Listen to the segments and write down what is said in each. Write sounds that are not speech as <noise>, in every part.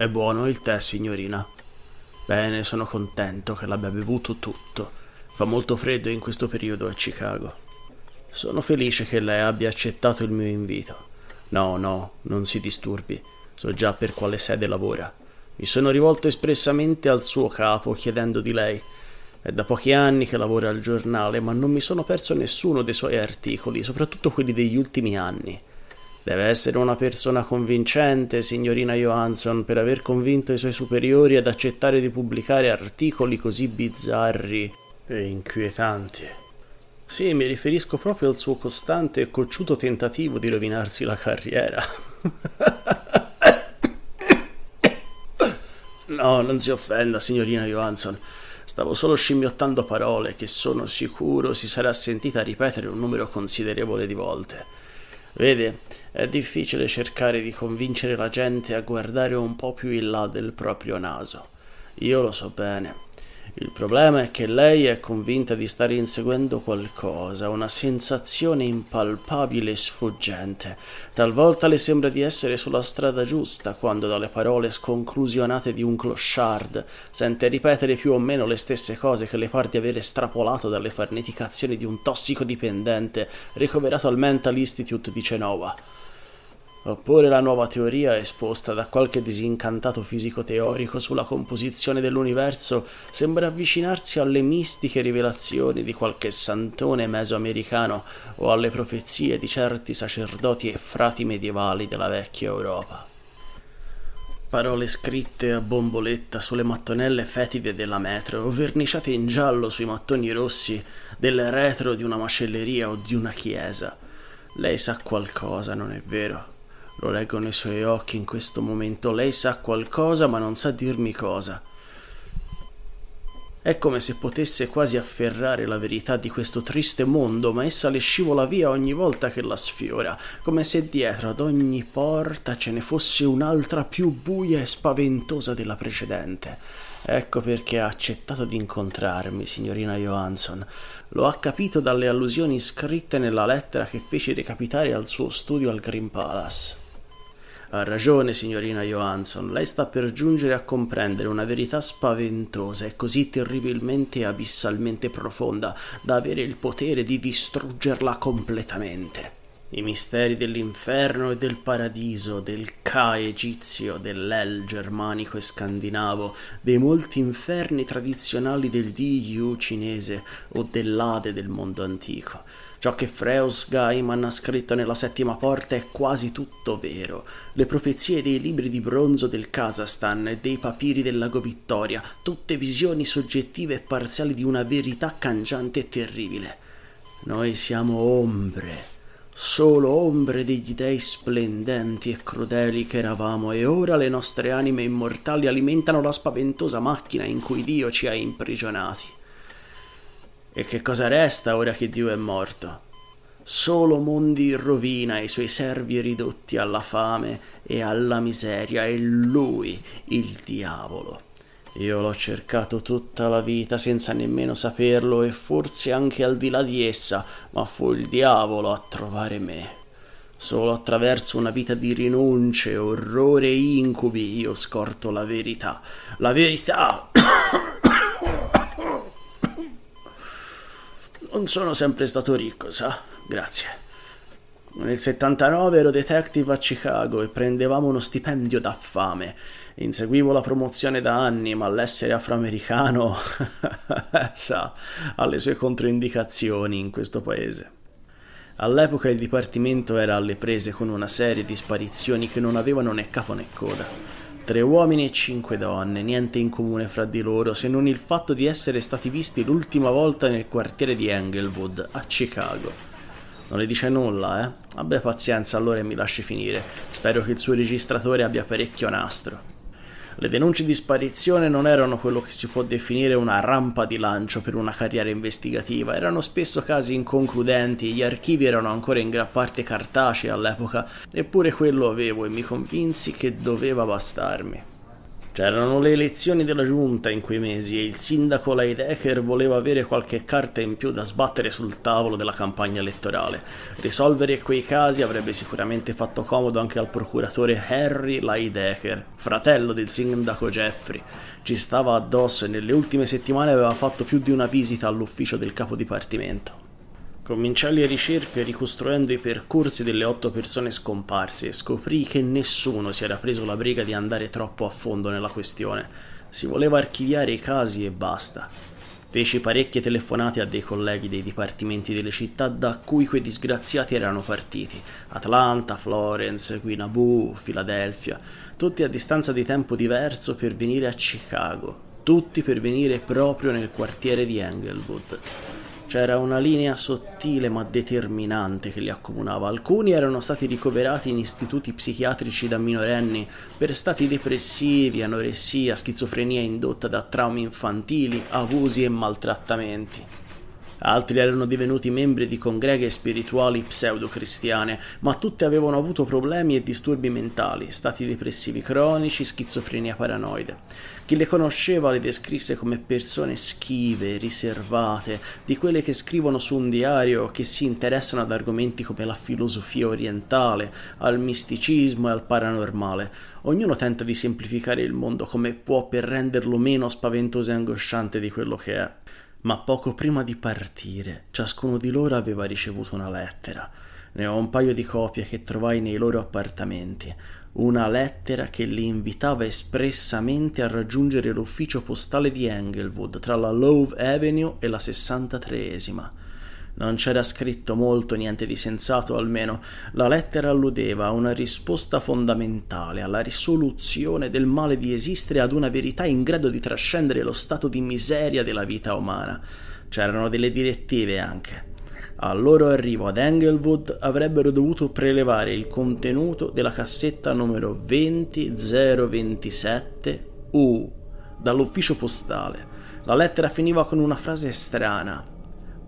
È buono il tè, signorina. Bene, sono contento che l'abbia bevuto tutto. Fa molto freddo in questo periodo a Chicago. Sono felice che lei abbia accettato il mio invito. No, no, non si disturbi. So già per quale sede lavora. Mi sono rivolto espressamente al suo capo chiedendo di lei. È da pochi anni che lavora al giornale, ma non mi sono perso nessuno dei suoi articoli, soprattutto quelli degli ultimi anni. Deve essere una persona convincente, signorina Johansson, per aver convinto i suoi superiori ad accettare di pubblicare articoli così bizzarri e inquietanti. Sì, mi riferisco proprio al suo costante e cocciuto tentativo di rovinarsi la carriera. no, non si offenda, signorina Johansson. Stavo solo scimmiottando parole che sono sicuro si sarà sentita ripetere un numero considerevole di volte. Vede, è difficile cercare di convincere la gente a guardare un po' più in là del proprio naso. Io lo so bene. Il problema è che lei è convinta di stare inseguendo qualcosa, una sensazione impalpabile e sfuggente. Talvolta le sembra di essere sulla strada giusta, quando dalle parole sconclusionate di un clochard sente ripetere più o meno le stesse cose che le par di aver estrapolato dalle farneticazioni di un tossicodipendente ricoverato al Mental Institute di Cenova oppure la nuova teoria esposta da qualche disincantato fisico teorico sulla composizione dell'universo sembra avvicinarsi alle mistiche rivelazioni di qualche santone mesoamericano o alle profezie di certi sacerdoti e frati medievali della vecchia Europa. Parole scritte a bomboletta sulle mattonelle fetide della metro o verniciate in giallo sui mattoni rossi del retro di una macelleria o di una chiesa. Lei sa qualcosa, non è vero? Lo leggo nei suoi occhi in questo momento. Lei sa qualcosa ma non sa dirmi cosa. È come se potesse quasi afferrare la verità di questo triste mondo, ma essa le scivola via ogni volta che la sfiora, come se dietro ad ogni porta ce ne fosse un'altra più buia e spaventosa della precedente. Ecco perché ha accettato di incontrarmi, signorina Johansson. Lo ha capito dalle allusioni scritte nella lettera che feci decapitare al suo studio al Green Palace. Ha ragione, signorina Johansson, lei sta per giungere a comprendere una verità spaventosa e così terribilmente e abissalmente profonda da avere il potere di distruggerla completamente. I misteri dell'inferno e del paradiso, del Ka egizio, dell'El germanico e scandinavo, dei molti inferni tradizionali del Di Yu cinese o dell'Ade del mondo antico. Ciò che Freus Gaiman ha scritto nella settima porta è quasi tutto vero. Le profezie dei libri di bronzo del Kazakhstan e dei papiri del lago Vittoria, tutte visioni soggettive e parziali di una verità cangiante e terribile. Noi siamo ombre solo ombre degli dei splendenti e crudeli che eravamo, e ora le nostre anime immortali alimentano la spaventosa macchina in cui Dio ci ha imprigionati. E che cosa resta ora che Dio è morto? Solo mondi in rovina e i suoi servi ridotti alla fame e alla miseria e lui, il diavolo. Io l'ho cercato tutta la vita senza nemmeno saperlo e forse anche al di là di essa, ma fu il diavolo a trovare me. Solo attraverso una vita di rinunce, orrore e incubi io scorto la verità. La verità! non sono sempre stato ricco, sa? Grazie. Nel 79 ero detective a Chicago e prendevamo uno stipendio da fame. Inseguivo la promozione da anni, ma l'essere afroamericano <laughs> sa, ha le sue controindicazioni in questo paese. All'epoca il dipartimento era alle prese con una serie di sparizioni che non avevano né capo né coda. Tre uomini e cinque donne, niente in comune fra di loro se non il fatto di essere stati visti l'ultima volta nel quartiere di Englewood, a Chicago. Non le dice nulla, eh? Abbia pazienza allora e mi lasci finire. Spero che il suo registratore abbia parecchio nastro. Le denunce di sparizione non erano quello che si può definire una rampa di lancio per una carriera investigativa, erano spesso casi inconcludenti, gli archivi erano ancora in gran parte cartacei all'epoca, eppure quello avevo e mi convinsi che doveva bastarmi. C'erano le elezioni della giunta in quei mesi e il sindaco Leidecker voleva avere qualche carta in più da sbattere sul tavolo della campagna elettorale. Risolvere quei casi avrebbe sicuramente fatto comodo anche al procuratore Harry Leidecker, fratello del sindaco Jeffrey. Ci stava addosso e nelle ultime settimane aveva fatto più di una visita all'ufficio del capo dipartimento. Cominciai le ricerche ricostruendo i percorsi delle otto persone scomparse e scoprì che nessuno si era preso la briga di andare troppo a fondo nella questione. Si voleva archiviare i casi e basta. Feci parecchie telefonate a dei colleghi dei dipartimenti delle città da cui quei disgraziati erano partiti: Atlanta, Florence, Guinabù, Filadelfia, tutti a distanza di tempo diverso per venire a Chicago, tutti per venire proprio nel quartiere di Englewood. C'era una linea sottile ma determinante che li accomunava. Alcuni erano stati ricoverati in istituti psichiatrici da minorenni per stati depressivi, anoressia, schizofrenia indotta da traumi infantili, abusi e maltrattamenti. Altri erano divenuti membri di congreghe spirituali pseudo-cristiane, ma tutte avevano avuto problemi e disturbi mentali, stati depressivi cronici, schizofrenia paranoide. Chi le conosceva le descrisse come persone schive, riservate, di quelle che scrivono su un diario che si interessano ad argomenti come la filosofia orientale, al misticismo e al paranormale. Ognuno tenta di semplificare il mondo come può per renderlo meno spaventoso e angosciante di quello che è. Ma poco prima di partire, ciascuno di loro aveva ricevuto una lettera. Ne ho un paio di copie che trovai nei loro appartamenti una lettera che li invitava espressamente a raggiungere l'ufficio postale di Englewood tra la Love Avenue e la 63esima. Non c'era scritto molto, niente di sensato almeno. La lettera alludeva a una risposta fondamentale, alla risoluzione del male di esistere ad una verità in grado di trascendere lo stato di miseria della vita umana. C'erano delle direttive anche. Al loro arrivo ad Englewood avrebbero dovuto prelevare il contenuto della cassetta numero 20027 U dall'ufficio postale. La lettera finiva con una frase strana.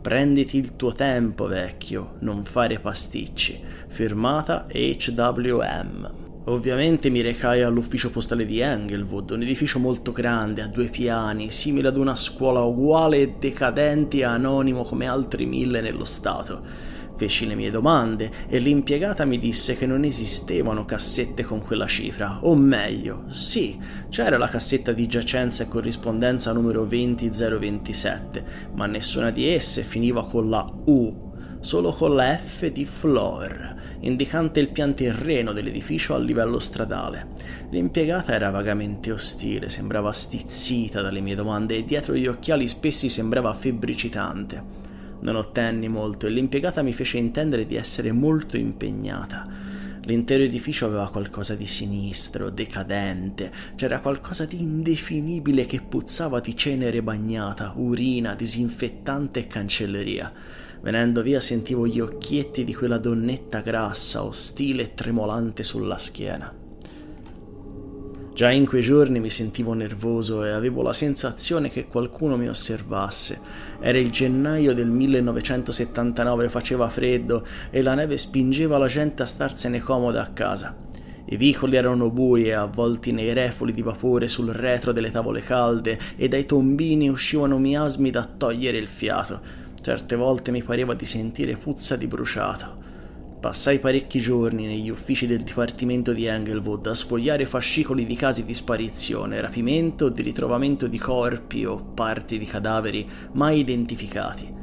Prenditi il tuo tempo, vecchio, non fare pasticci. Firmata HWM. Ovviamente mi recai all'ufficio postale di Englewood, un edificio molto grande, a due piani, simile ad una scuola uguale e decadente e anonimo come altri mille nello Stato. Feci le mie domande e l'impiegata mi disse che non esistevano cassette con quella cifra, o meglio, sì, c'era la cassetta di giacenza e corrispondenza numero 20027, ma nessuna di esse finiva con la U, solo con la F di Flor indicante il pian terreno dell'edificio a livello stradale. L'impiegata era vagamente ostile, sembrava stizzita dalle mie domande e dietro gli occhiali spessi sembrava febbricitante. Non ottenni molto e l'impiegata mi fece intendere di essere molto impegnata. L'intero edificio aveva qualcosa di sinistro, decadente, c'era qualcosa di indefinibile che puzzava di cenere bagnata, urina, disinfettante e cancelleria. Venendo via sentivo gli occhietti di quella donnetta grassa, ostile e tremolante sulla schiena. Già in quei giorni mi sentivo nervoso e avevo la sensazione che qualcuno mi osservasse. Era il gennaio del 1979, faceva freddo e la neve spingeva la gente a starsene comoda a casa. I vicoli erano bui e avvolti nei refoli di vapore sul retro delle tavole calde e dai tombini uscivano miasmi da togliere il fiato. Certe volte mi pareva di sentire puzza di bruciato. Passai parecchi giorni negli uffici del dipartimento di Englewood a sfogliare fascicoli di casi di sparizione, rapimento, di ritrovamento di corpi o parti di cadaveri mai identificati.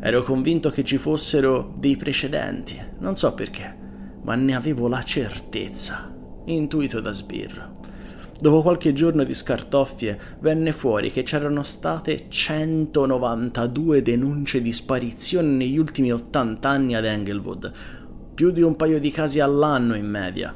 Ero convinto che ci fossero dei precedenti, non so perché, ma ne avevo la certezza, intuito da sbirro. Dopo qualche giorno di scartoffie venne fuori che c'erano state 192 denunce di sparizione negli ultimi 80 anni ad Englewood, più di un paio di casi all'anno in media,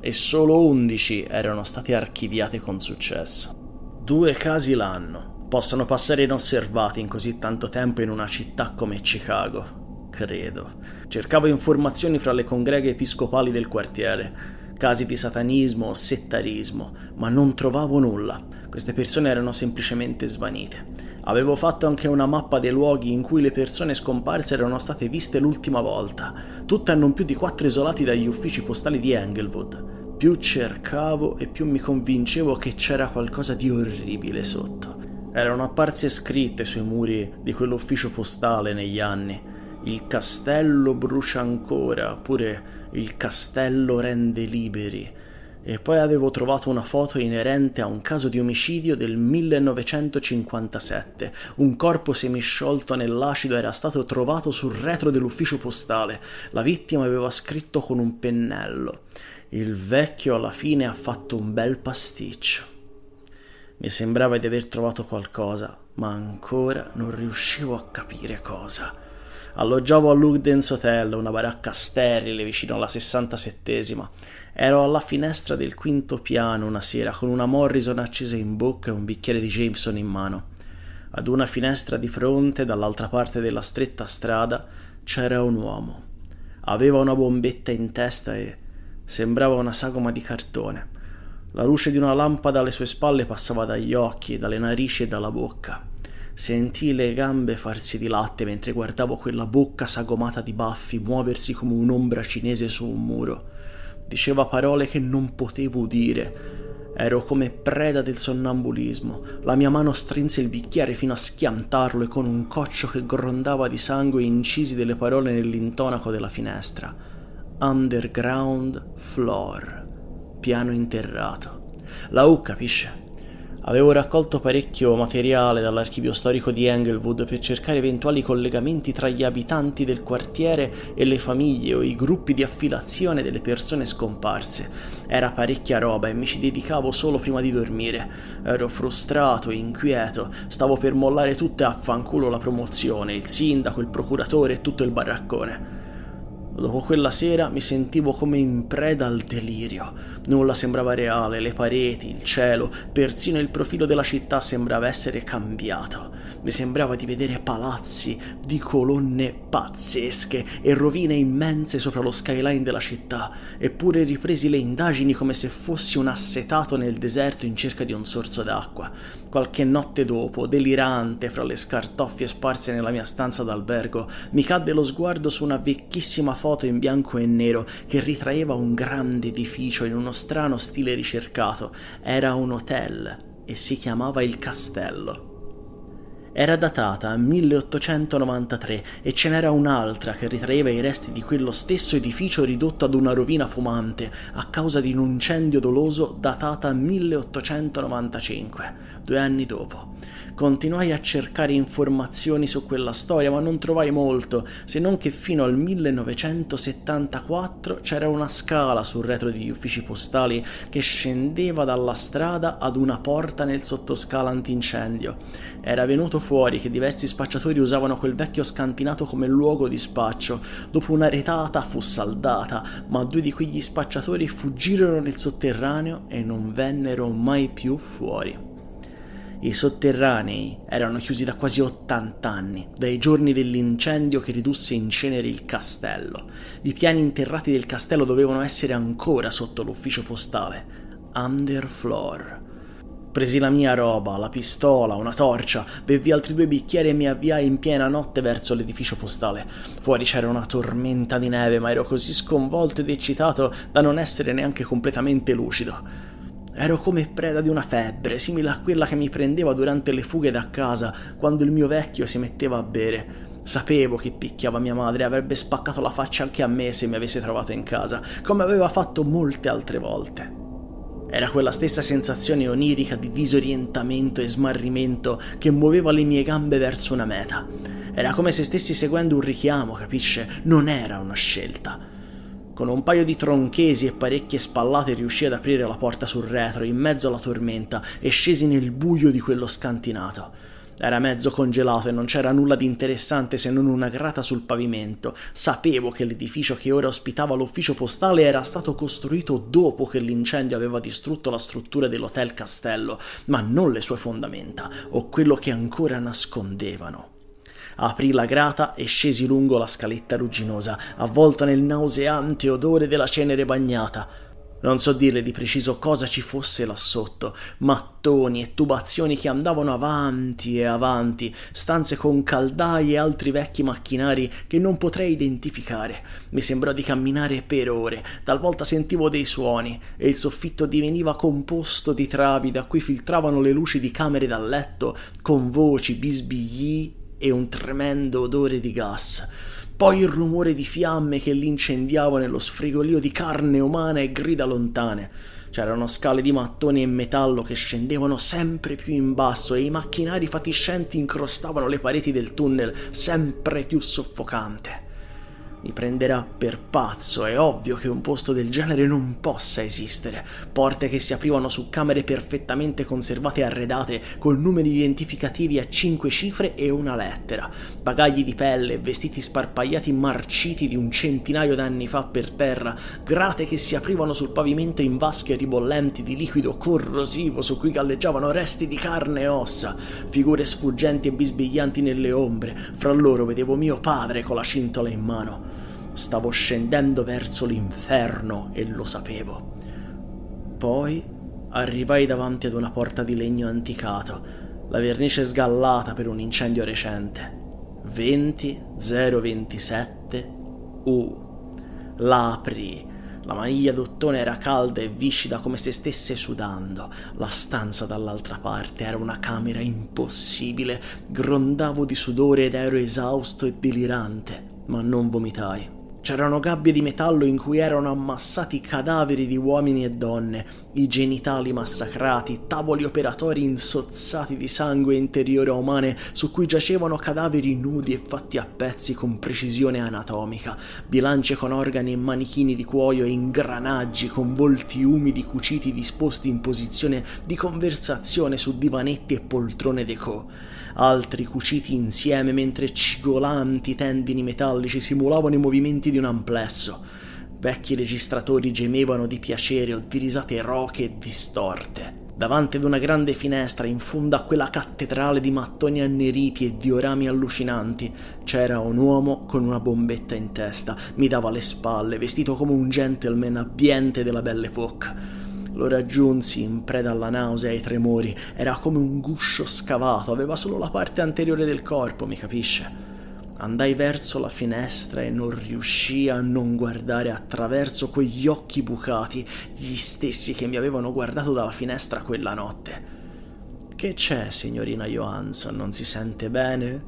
e solo 11 erano state archiviate con successo. Due casi l'anno possono passare inosservati in così tanto tempo in una città come Chicago, credo. Cercavo informazioni fra le congreghe episcopali del quartiere casi di satanismo o settarismo, ma non trovavo nulla. Queste persone erano semplicemente svanite. Avevo fatto anche una mappa dei luoghi in cui le persone scomparse erano state viste l'ultima volta, tutte a non più di quattro isolati dagli uffici postali di Englewood. Più cercavo e più mi convincevo che c'era qualcosa di orribile sotto. Erano apparse scritte sui muri di quell'ufficio postale negli anni. Il castello brucia ancora, oppure il castello rende liberi. E poi avevo trovato una foto inerente a un caso di omicidio del 1957. Un corpo semisciolto nell'acido era stato trovato sul retro dell'ufficio postale. La vittima aveva scritto con un pennello. Il vecchio alla fine ha fatto un bel pasticcio. Mi sembrava di aver trovato qualcosa, ma ancora non riuscivo a capire cosa. Alloggiavo a Lugden's Hotel, una baracca sterile vicino alla 67esima. Ero alla finestra del quinto piano una sera con una Morrison accesa in bocca e un bicchiere di Jameson in mano. Ad una finestra di fronte, dall'altra parte della stretta strada, c'era un uomo. Aveva una bombetta in testa e sembrava una sagoma di cartone. La luce di una lampada alle sue spalle passava dagli occhi, dalle narici e dalla bocca sentì le gambe farsi di latte mentre guardavo quella bocca sagomata di baffi muoversi come un'ombra cinese su un muro. Diceva parole che non potevo udire. Ero come preda del sonnambulismo. La mia mano strinse il bicchiere fino a schiantarlo e con un coccio che grondava di sangue incisi delle parole nell'intonaco della finestra. Underground floor. Piano interrato. La U capisce? Avevo raccolto parecchio materiale dall'archivio storico di Englewood per cercare eventuali collegamenti tra gli abitanti del quartiere e le famiglie o i gruppi di affilazione delle persone scomparse. Era parecchia roba e mi ci dedicavo solo prima di dormire. Ero frustrato, inquieto, stavo per mollare tutte a fanculo la promozione, il sindaco, il procuratore e tutto il baraccone. Dopo quella sera mi sentivo come in preda al delirio. Nulla sembrava reale, le pareti, il cielo, persino il profilo della città sembrava essere cambiato. Mi sembrava di vedere palazzi di colonne pazzesche e rovine immense sopra lo skyline della città, eppure ripresi le indagini come se fossi un assetato nel deserto in cerca di un sorso d'acqua. Qualche notte dopo, delirante fra le scartoffie sparse nella mia stanza d'albergo, mi cadde lo sguardo su una vecchissima foto in bianco e nero che ritraeva un grande edificio in uno strano stile ricercato, era un hotel e si chiamava il castello. Era datata 1893 e ce n'era un'altra che ritraeva i resti di quello stesso edificio ridotto ad una rovina fumante a causa di un incendio doloso datata 1895, due anni dopo. Continuai a cercare informazioni su quella storia, ma non trovai molto, se non che fino al 1974 c'era una scala sul retro degli uffici postali che scendeva dalla strada ad una porta nel sottoscala antincendio. Era venuto fuori che diversi spacciatori usavano quel vecchio scantinato come luogo di spaccio. Dopo una retata fu saldata, ma due di quegli spacciatori fuggirono nel sotterraneo e non vennero mai più fuori. I sotterranei erano chiusi da quasi 80 anni, dai giorni dell'incendio che ridusse in cenere il castello. I piani interrati del castello dovevano essere ancora sotto l'ufficio postale, underfloor. Presi la mia roba, la pistola, una torcia, bevvi altri due bicchieri e mi avviai in piena notte verso l'edificio postale. Fuori c'era una tormenta di neve, ma ero così sconvolto ed eccitato da non essere neanche completamente lucido. Ero come preda di una febbre, simile a quella che mi prendeva durante le fughe da casa, quando il mio vecchio si metteva a bere. Sapevo che picchiava mia madre e avrebbe spaccato la faccia anche a me se mi avesse trovato in casa, come aveva fatto molte altre volte. Era quella stessa sensazione onirica di disorientamento e smarrimento che muoveva le mie gambe verso una meta. Era come se stessi seguendo un richiamo, capisce? Non era una scelta. Con un paio di tronchesi e parecchie spallate riuscì ad aprire la porta sul retro, in mezzo alla tormenta, e scesi nel buio di quello scantinato. Era mezzo congelato e non c'era nulla di interessante se non una grata sul pavimento. Sapevo che l'edificio che ora ospitava l'ufficio postale era stato costruito dopo che l'incendio aveva distrutto la struttura dell'hotel Castello, ma non le sue fondamenta o quello che ancora nascondevano. Aprì la grata e scesi lungo la scaletta rugginosa, avvolta nel nauseante odore della cenere bagnata. Non so dire di preciso cosa ci fosse là sotto, mattoni e tubazioni che andavano avanti e avanti, stanze con caldaie e altri vecchi macchinari che non potrei identificare. Mi sembrò di camminare per ore, talvolta sentivo dei suoni e il soffitto diveniva composto di travi da cui filtravano le luci di camere da letto con voci, bisbigli e un tremendo odore di gas poi il rumore di fiamme che l'incendiava nello sfrigolio di carne umana e grida lontane. C'erano scale di mattoni e metallo che scendevano sempre più in basso e i macchinari fatiscenti incrostavano le pareti del tunnel sempre più soffocante. Mi prenderà per pazzo, è ovvio che un posto del genere non possa esistere. Porte che si aprivano su camere perfettamente conservate e arredate, con numeri identificativi a cinque cifre e una lettera. Bagagli di pelle, vestiti sparpagliati marciti di un centinaio d'anni fa per terra, grate che si aprivano sul pavimento in vasche ribollenti di liquido corrosivo su cui galleggiavano resti di carne e ossa, figure sfuggenti e bisbiglianti nelle ombre. Fra loro vedevo mio padre con la cintola in mano. Stavo scendendo verso l'inferno e lo sapevo. Poi arrivai davanti ad una porta di legno anticato, la vernice sgallata per un incendio recente. 20027 U. L'apri. La maniglia d'ottone era calda e viscida come se stesse sudando. La stanza dall'altra parte era una camera impossibile. Grondavo di sudore ed ero esausto e delirante, ma non vomitai. C'erano gabbie di metallo in cui erano ammassati cadaveri di uomini e donne, i genitali massacrati, tavoli operatori insozzati di sangue interiore interiora umane su cui giacevano cadaveri nudi e fatti a pezzi con precisione anatomica, bilance con organi e manichini di cuoio e ingranaggi con volti umidi cuciti disposti in posizione di conversazione su divanetti e poltrone déco altri cuciti insieme mentre cigolanti tendini metallici simulavano i movimenti di un amplesso. Vecchi registratori gemevano di piacere o di risate roche e distorte. Davanti ad una grande finestra, in fondo a quella cattedrale di mattoni anneriti e diorami allucinanti, c'era un uomo con una bombetta in testa, mi dava le spalle, vestito come un gentleman abbiente della Belle Époque. Lo raggiunsi in preda alla nausea e ai tremori, era come un guscio scavato, aveva solo la parte anteriore del corpo, mi capisce? Andai verso la finestra e non riuscii a non guardare attraverso quegli occhi bucati, gli stessi che mi avevano guardato dalla finestra quella notte. Che c'è, signorina Johansson? Non si sente bene?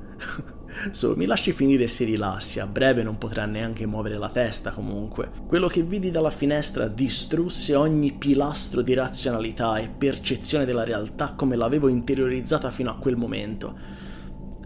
Su, <laughs> mi lasci finire e si rilassi, a breve non potrà neanche muovere la testa comunque. Quello che vidi dalla finestra distrusse ogni pilastro di razionalità e percezione della realtà come l'avevo interiorizzata fino a quel momento.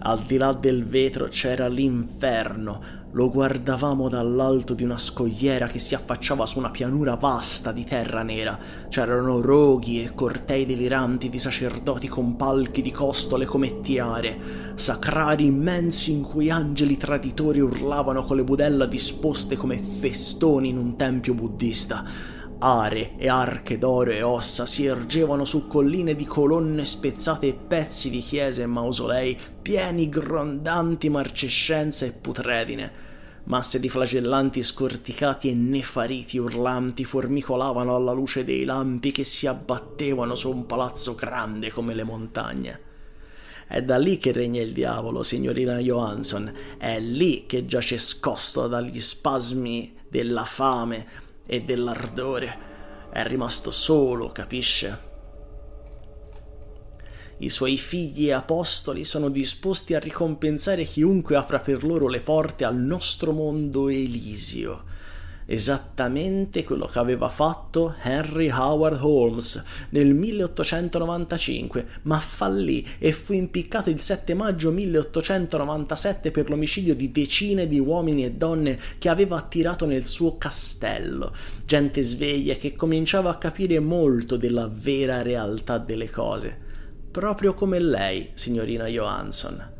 Al di là del vetro c'era l'inferno. Lo guardavamo dall'alto di una scogliera che si affacciava su una pianura vasta di terra nera. C'erano roghi e cortei deliranti di sacerdoti con palchi di costole come tiare, sacrari immensi in cui angeli traditori urlavano con le budella disposte come festoni in un tempio buddista. Are e arche d'oro e ossa si ergevano su colline di colonne spezzate e pezzi di chiese e mausolei pieni grondanti marcescenze e putredine. Masse di flagellanti scorticati e nefariti urlanti formicolavano alla luce dei lampi che si abbattevano su un palazzo grande come le montagne. È da lì che regna il diavolo, signorina Johansson, è lì che giace scosto dagli spasmi della fame, e dell'ardore. È rimasto solo, capisce? I suoi figli e apostoli sono disposti a ricompensare chiunque apra per loro le porte al nostro mondo elisio esattamente quello che aveva fatto Henry Howard Holmes nel 1895, ma fallì e fu impiccato il 7 maggio 1897 per l'omicidio di decine di uomini e donne che aveva attirato nel suo castello, gente sveglia che cominciava a capire molto della vera realtà delle cose, proprio come lei, signorina Johansson.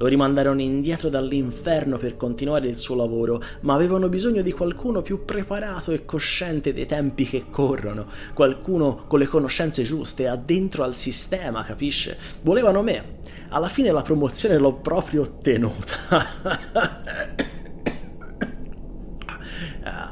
Lo rimandarono indietro dall'inferno per continuare il suo lavoro, ma avevano bisogno di qualcuno più preparato e cosciente dei tempi che corrono, qualcuno con le conoscenze giuste, addentro al sistema, capisce? Volevano me. Alla fine la promozione l'ho proprio ottenuta. <laughs>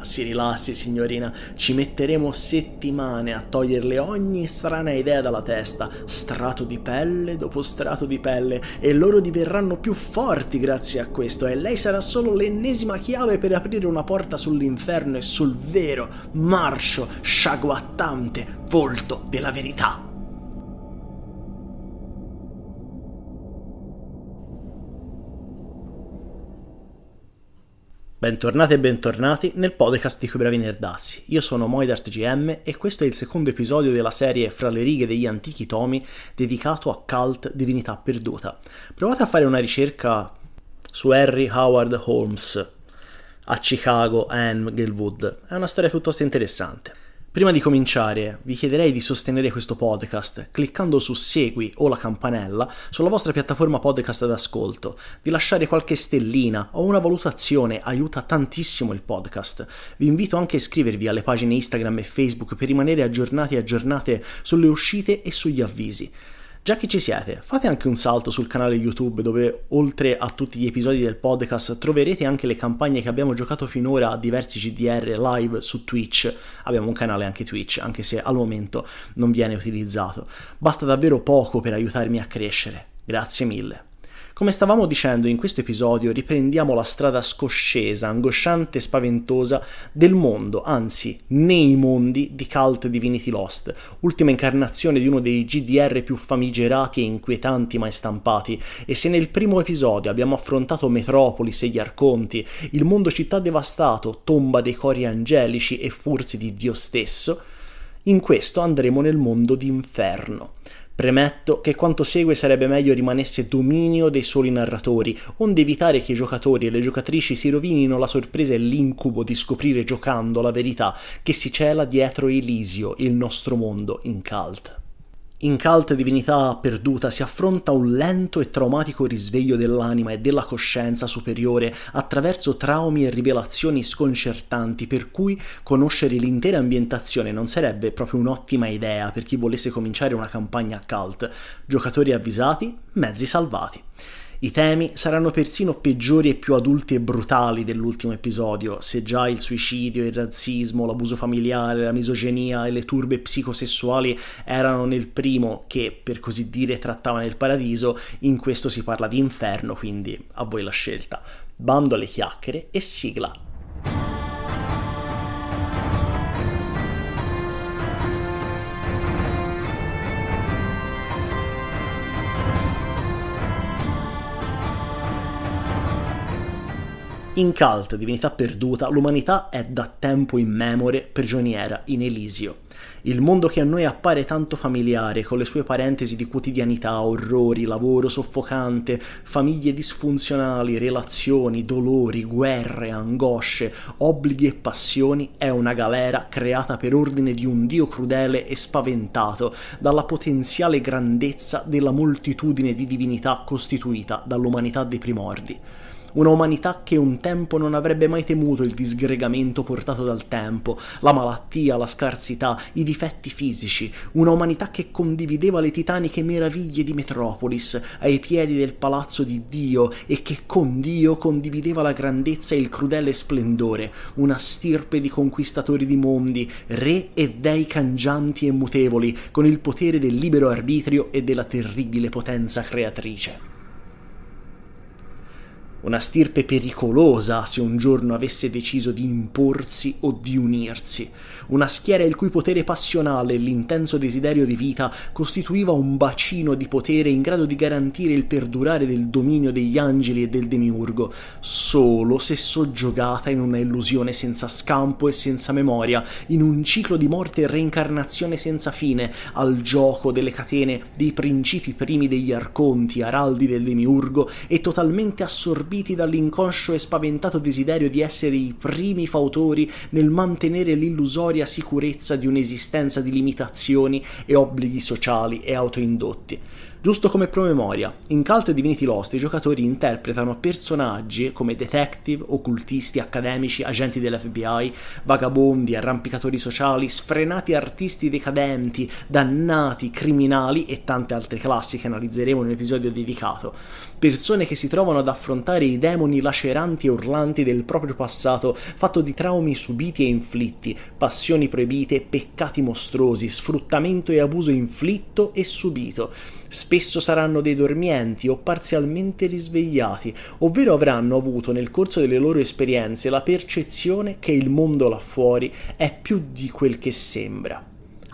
si rilassi signorina, ci metteremo settimane a toglierle ogni strana idea dalla testa, strato di pelle dopo strato di pelle, e loro diverranno più forti grazie a questo, e lei sarà solo l'ennesima chiave per aprire una porta sull'inferno e sul vero, marcio, sciaguattante volto della verità. Bentornati e bentornati nel podcast di Quei Bravi Nerdazzi. Io sono Moidart GM e questo è il secondo episodio della serie Fra le righe degli antichi tomi dedicato a cult divinità perduta. Provate a fare una ricerca su Harry Howard Holmes a Chicago, e Ann Gilwood. È una storia piuttosto interessante. Prima di cominciare, vi chiederei di sostenere questo podcast cliccando su Segui o la campanella sulla vostra piattaforma podcast d'ascolto, di lasciare qualche stellina o una valutazione, aiuta tantissimo il podcast. Vi invito anche a iscrivervi alle pagine Instagram e Facebook per rimanere aggiornati e aggiornate sulle uscite e sugli avvisi. Già che ci siete, fate anche un salto sul canale YouTube dove oltre a tutti gli episodi del podcast troverete anche le campagne che abbiamo giocato finora a diversi GDR live su Twitch. Abbiamo un canale anche Twitch, anche se al momento non viene utilizzato. Basta davvero poco per aiutarmi a crescere. Grazie mille. Come stavamo dicendo in questo episodio, riprendiamo la strada scoscesa, angosciante e spaventosa del mondo, anzi, nei mondi di Cult Divinity Lost, ultima incarnazione di uno dei GDR più famigerati e inquietanti mai stampati, e se nel primo episodio abbiamo affrontato Metropolis e gli Arconti, il mondo città devastato, tomba dei cori angelici e forzi di Dio stesso, in questo andremo nel mondo d'inferno Premetto che quanto segue sarebbe meglio rimanesse dominio dei soli narratori, onde evitare che i giocatori e le giocatrici si rovinino la sorpresa e l'incubo di scoprire giocando la verità che si cela dietro Elisio, il nostro mondo in cult. In Cult Divinità Perduta si affronta un lento e traumatico risveglio dell'anima e della coscienza superiore attraverso traumi e rivelazioni sconcertanti, per cui conoscere l'intera ambientazione non sarebbe proprio un'ottima idea per chi volesse cominciare una campagna cult. Giocatori avvisati, mezzi salvati. I temi saranno persino peggiori e più adulti e brutali dell'ultimo episodio, se già il suicidio, il razzismo, l'abuso familiare, la misoginia e le turbe psicosessuali erano nel primo che, per così dire, trattava nel paradiso, in questo si parla di inferno, quindi a voi la scelta. Bando alle chiacchiere e sigla. In Cult, divinità perduta, l'umanità è da tempo immemore prigioniera in Elisio. Il mondo che a noi appare tanto familiare, con le sue parentesi di quotidianità, orrori, lavoro soffocante, famiglie disfunzionali, relazioni, dolori, guerre, angosce, obblighi e passioni, è una galera creata per ordine di un dio crudele e spaventato dalla potenziale grandezza della moltitudine di divinità costituita dall'umanità dei primordi una umanità che un tempo non avrebbe mai temuto il disgregamento portato dal tempo, la malattia, la scarsità, i difetti fisici, una umanità che condivideva le titaniche meraviglie di Metropolis ai piedi del palazzo di Dio e che con Dio condivideva la grandezza e il crudele splendore, una stirpe di conquistatori di mondi, re e dei cangianti e mutevoli, con il potere del libero arbitrio e della terribile potenza creatrice una stirpe pericolosa se un giorno avesse deciso di imporsi o di unirsi, una schiera il cui potere passionale e l'intenso desiderio di vita costituiva un bacino di potere in grado di garantire il perdurare del dominio degli angeli e del demiurgo, solo se soggiogata in una illusione senza scampo e senza memoria, in un ciclo di morte e reincarnazione senza fine, al gioco delle catene dei principi primi degli arconti, araldi del demiurgo e totalmente assorbiti dall'inconscio e spaventato desiderio di essere i primi fautori nel mantenere l'illusoria provvisoria sicurezza di un'esistenza di limitazioni e obblighi sociali e autoindotti. Giusto come promemoria, in Cult Divinity Lost i giocatori interpretano personaggi come detective, occultisti, accademici, agenti dell'FBI, vagabondi, arrampicatori sociali, sfrenati artisti decadenti, dannati, criminali e tante altre classi che analizzeremo in un episodio dedicato persone che si trovano ad affrontare i demoni laceranti e urlanti del proprio passato, fatto di traumi subiti e inflitti, passioni proibite, peccati mostruosi, sfruttamento e abuso inflitto e subito. Spesso saranno dei dormienti o parzialmente risvegliati, ovvero avranno avuto nel corso delle loro esperienze la percezione che il mondo là fuori è più di quel che sembra.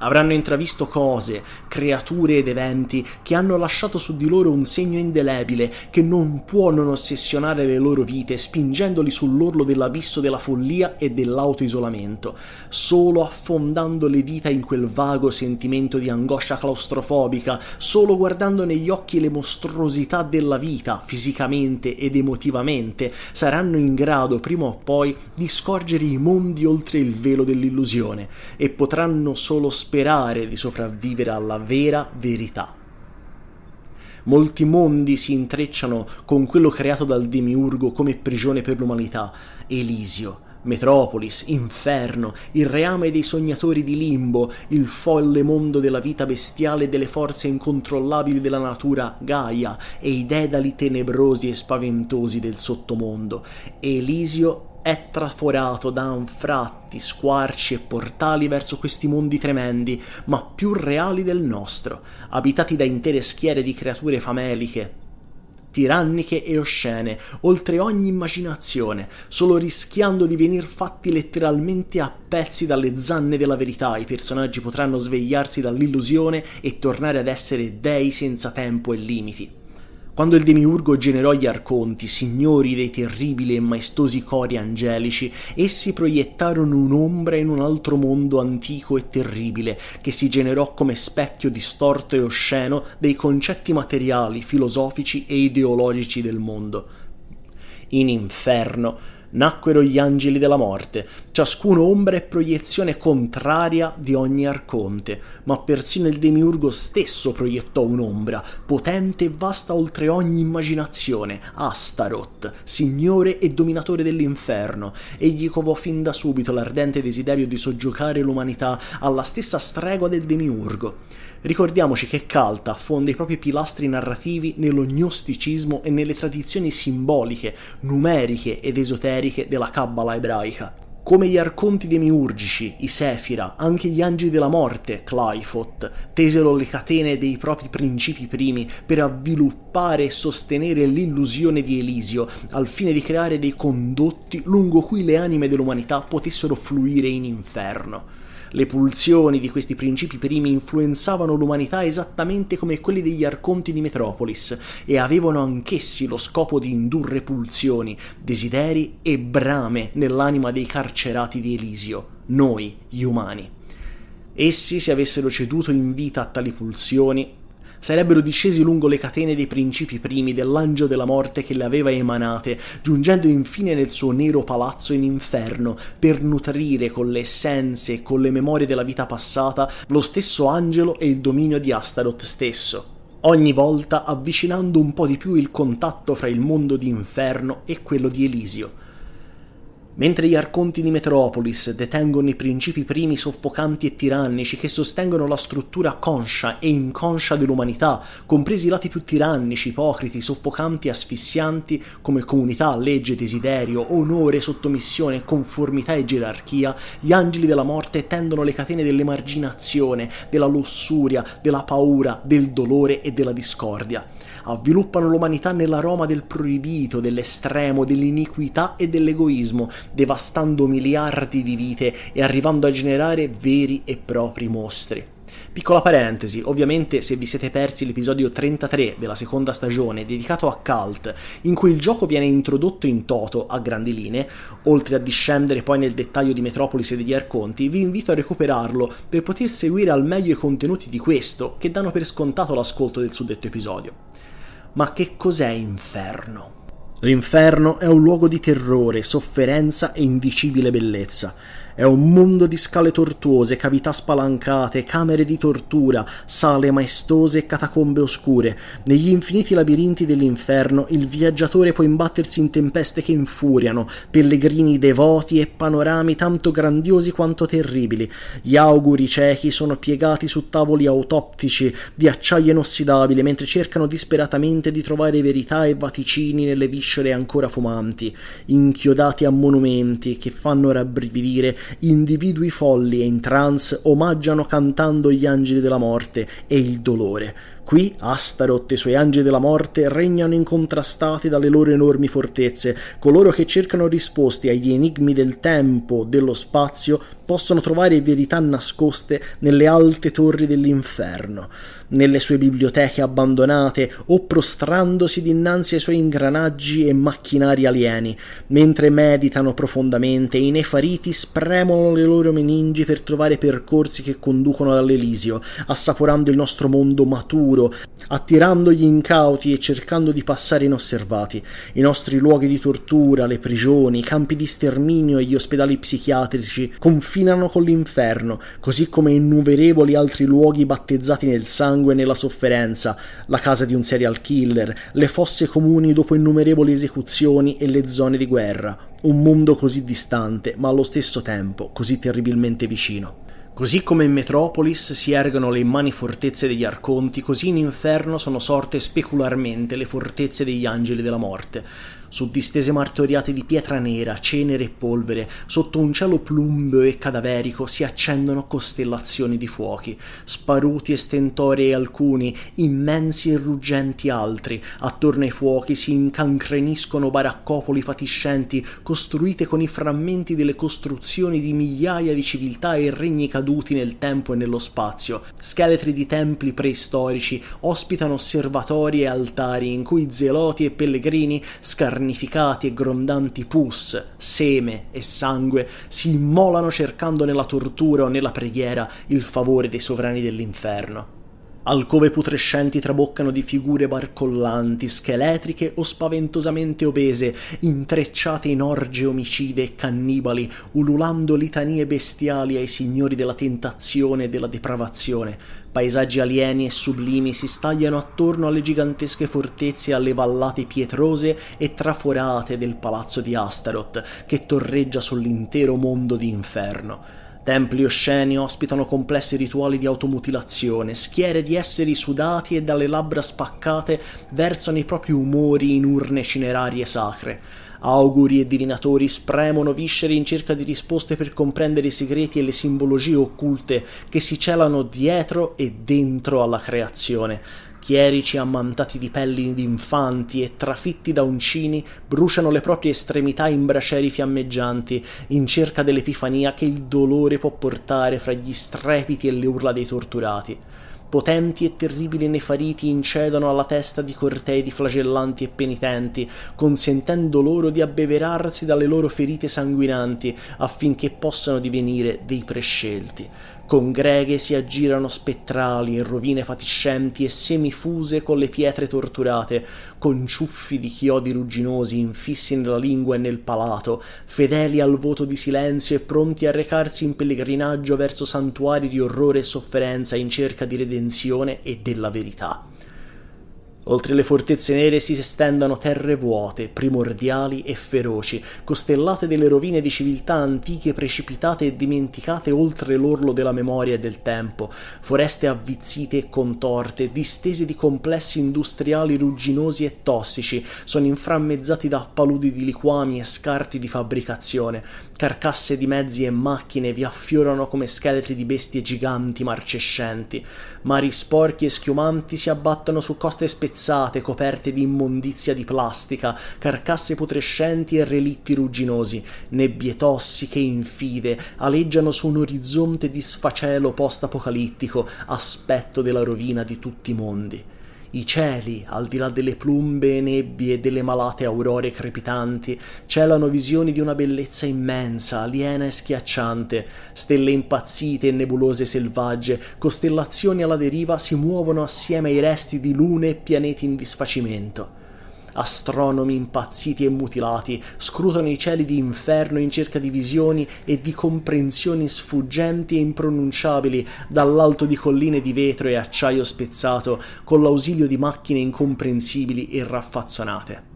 Avranno intravisto cose, creature ed eventi che hanno lasciato su di loro un segno indelebile che non può non ossessionare le loro vite, spingendoli sull'orlo dell'abisso della follia e dell'autoisolamento, solo affondando le dita in quel vago sentimento di angoscia claustrofobica, solo guardando negli occhi le mostruosità della vita, fisicamente ed emotivamente, saranno in grado prima o poi di scorgere i mondi oltre il velo dell'illusione e potranno solo sperare sperare di sopravvivere alla vera verità. Molti mondi si intrecciano con quello creato dal demiurgo come prigione per l'umanità, Elisio, Metropolis, Inferno, il reame dei sognatori di limbo, il folle mondo della vita bestiale e delle forze incontrollabili della natura Gaia e i dedali tenebrosi e spaventosi del sottomondo. Elisio è traforato da anfratti, squarci e portali verso questi mondi tremendi, ma più reali del nostro, abitati da intere schiere di creature fameliche, tiranniche e oscene, oltre ogni immaginazione, solo rischiando di venir fatti letteralmente a pezzi dalle zanne della verità, i personaggi potranno svegliarsi dall'illusione e tornare ad essere dei senza tempo e limiti. Quando il demiurgo generò gli arconti, signori dei terribili e maestosi cori angelici, essi proiettarono un'ombra in un altro mondo antico e terribile, che si generò come specchio distorto e osceno dei concetti materiali, filosofici e ideologici del mondo. In inferno nacquero gli angeli della morte, ciascuno ombra e proiezione contraria di ogni arconte, ma persino il demiurgo stesso proiettò un'ombra, potente e vasta oltre ogni immaginazione, Astaroth, signore e dominatore dell'inferno, egli covò fin da subito l'ardente desiderio di soggiocare l'umanità alla stessa stregua del demiurgo. Ricordiamoci che Calta affonda i propri pilastri narrativi nello gnosticismo e nelle tradizioni simboliche, numeriche ed esoteriche esoteriche della Kabbalah ebraica, come gli arconti demiurgici, i Sefira, anche gli angeli della morte, Clifot, tesero le catene dei propri principi primi per avviluppare e sostenere l'illusione di Elisio, al fine di creare dei condotti lungo cui le anime dell'umanità potessero fluire in inferno. Le pulsioni di questi principi primi influenzavano l'umanità esattamente come quelli degli arconti di Metropolis e avevano anch'essi lo scopo di indurre pulsioni, desideri e brame nell'anima dei carcerati di Elisio, noi, gli umani. Essi, se avessero ceduto in vita a tali pulsioni, sarebbero discesi lungo le catene dei principi primi dell'angelo della morte che le aveva emanate, giungendo infine nel suo nero palazzo in inferno per nutrire con le essenze e con le memorie della vita passata lo stesso angelo e il dominio di Astaroth stesso ogni volta avvicinando un po' di più il contatto fra il mondo di inferno e quello di Elisio. Mentre gli arconti di Metropolis detengono i principi primi soffocanti e tirannici che sostengono la struttura conscia e inconscia dell'umanità, compresi i lati più tirannici, ipocriti, soffocanti e asfissianti come comunità, legge, desiderio, onore, sottomissione, conformità e gerarchia, gli angeli della morte tendono le catene dell'emarginazione, della lussuria, della paura, del dolore e della discordia avviluppano l'umanità nell'aroma del proibito, dell'estremo, dell'iniquità e dell'egoismo, devastando miliardi di vite e arrivando a generare veri e propri mostri. Piccola parentesi, ovviamente se vi siete persi l'episodio 33 della seconda stagione dedicato a Cult, in cui il gioco viene introdotto in toto a grandi linee, oltre a discendere poi nel dettaglio di Metropolis e degli Arconti, vi invito a recuperarlo per poter seguire al meglio i contenuti di questo, che danno per scontato l'ascolto del suddetto episodio. Ma che cos'è inferno? L'inferno è un luogo di terrore, sofferenza e indicibile bellezza. È un mondo di scale tortuose, cavità spalancate, camere di tortura, sale maestose e catacombe oscure. Negli infiniti labirinti dell'inferno il viaggiatore può imbattersi in tempeste che infuriano, pellegrini devoti e panorami tanto grandiosi quanto terribili. Gli auguri ciechi sono piegati su tavoli autoptici di acciaio inossidabile mentre cercano disperatamente di trovare verità e vaticini nelle viscere ancora fumanti, inchiodati a monumenti che fanno rabbrividire individui folli e in trance omaggiano cantando gli angeli della morte e il dolore. Qui Astaroth e i suoi angeli della morte regnano incontrastati dalle loro enormi fortezze, coloro che cercano risposte agli enigmi del tempo, dello spazio possono trovare verità nascoste nelle alte torri dell'inferno, nelle sue biblioteche abbandonate o prostrandosi dinanzi ai suoi ingranaggi e macchinari alieni, mentre meditano profondamente e i nefariti spremono le loro meningi per trovare percorsi che conducono all'Elisio, assaporando il nostro mondo maturo, attirando gli incauti e cercando di passare inosservati, i nostri luoghi di tortura, le prigioni, i campi di sterminio e gli ospedali psichiatrici, confini confinano con l'inferno, così come innumerevoli altri luoghi battezzati nel sangue e nella sofferenza, la casa di un serial killer, le fosse comuni dopo innumerevoli esecuzioni e le zone di guerra. Un mondo così distante, ma allo stesso tempo così terribilmente vicino. Così come in Metropolis si ergono le immani fortezze degli Arconti, così in Inferno sono sorte specularmente le fortezze degli Angeli della Morte su distese martoriate di pietra nera, cenere e polvere, sotto un cielo plumbeo e cadaverico si accendono costellazioni di fuochi, sparuti e stentorei alcuni, immensi e ruggenti altri, attorno ai fuochi si incancreniscono baraccopoli fatiscenti, costruite con i frammenti delle costruzioni di migliaia di civiltà e regni caduti nel tempo e nello spazio, scheletri di templi preistorici, ospitano osservatori e altari in cui zeloti e pellegrini scarnificano carnificati e grondanti pus, seme e sangue si immolano cercando nella tortura o nella preghiera il favore dei sovrani dell'inferno. Alcove putrescenti traboccano di figure barcollanti, scheletriche o spaventosamente obese, intrecciate in orge omicide e cannibali, ululando litanie bestiali ai signori della tentazione e della depravazione. Paesaggi alieni e sublimi si stagliano attorno alle gigantesche fortezze e alle vallate pietrose e traforate del palazzo di Astaroth, che torreggia sull'intero mondo di inferno. Templi osceni ospitano complessi rituali di automutilazione, schiere di esseri sudati e dalle labbra spaccate versano i propri umori in urne cinerarie sacre. Auguri e divinatori spremono viscere in cerca di risposte per comprendere i segreti e le simbologie occulte che si celano dietro e dentro alla creazione. Chierici ammantati di pelli di infanti e trafitti da uncini bruciano le proprie estremità in braceri fiammeggianti, in cerca dell'epifania che il dolore può portare fra gli strepiti e le urla dei torturati. Potenti e terribili nefariti incedono alla testa di cortei di flagellanti e penitenti, consentendo loro di abbeverarsi dalle loro ferite sanguinanti affinché possano divenire dei prescelti. Congreghe si aggirano spettrali in rovine fatiscenti e semifuse con le pietre torturate, con ciuffi di chiodi rugginosi infissi nella lingua e nel palato, fedeli al voto di silenzio e pronti a recarsi in pellegrinaggio verso santuari di orrore e sofferenza in cerca di redenzione e della verità. Oltre le fortezze nere si estendono terre vuote, primordiali e feroci, costellate delle rovine di civiltà antiche precipitate e dimenticate oltre l'orlo della memoria e del tempo, foreste avvizzite e contorte, distese di complessi industriali rugginosi e tossici, sono inframmezzati da paludi di liquami e scarti di fabbricazione, Carcasse di mezzi e macchine vi affiorano come scheletri di bestie giganti marcescenti. Mari sporchi e schiumanti si abbattono su coste spezzate, coperte di immondizia di plastica, carcasse putrescenti e relitti rugginosi. Nebbie tossiche e infide aleggiano su un orizzonte di sfacelo post-apocalittico, aspetto della rovina di tutti i mondi i cieli, al di là delle plumbe nebbie e delle malate aurore crepitanti, celano visioni di una bellezza immensa, aliena e schiacciante. Stelle impazzite e nebulose selvagge, costellazioni alla deriva si muovono assieme ai resti di lune e pianeti in disfacimento. Astronomi impazziti e mutilati scrutano i cieli di inferno in cerca di visioni e di comprensioni sfuggenti e impronunciabili dall'alto di colline di vetro e acciaio spezzato, con l'ausilio di macchine incomprensibili e raffazzonate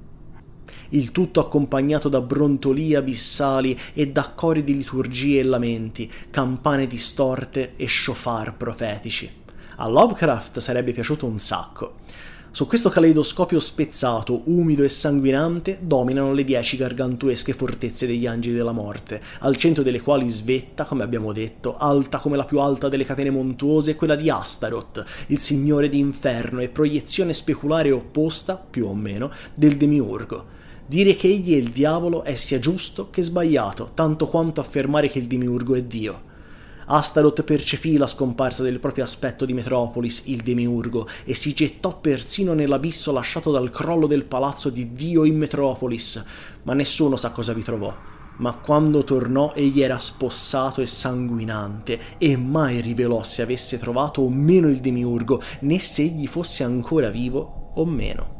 il tutto accompagnato da brontolii abissali e da cori di liturgie e lamenti, campane distorte e shofar profetici. A Lovecraft sarebbe piaciuto un sacco. Su questo caleidoscopio spezzato, umido e sanguinante, dominano le dieci gargantuesche fortezze degli angeli della morte, al centro delle quali svetta, come abbiamo detto, alta come la più alta delle catene montuose, quella di Astaroth, il signore di inferno e proiezione speculare opposta, più o meno, del demiurgo. Dire che egli è il diavolo è sia giusto che sbagliato, tanto quanto affermare che il demiurgo è Dio. Astaroth percepì la scomparsa del proprio aspetto di Metropolis, il demiurgo, e si gettò persino nell'abisso lasciato dal crollo del palazzo di Dio in Metropolis, ma nessuno sa cosa vi trovò. Ma quando tornò egli era spossato e sanguinante e mai rivelò se avesse trovato o meno il demiurgo, né se egli fosse ancora vivo o meno.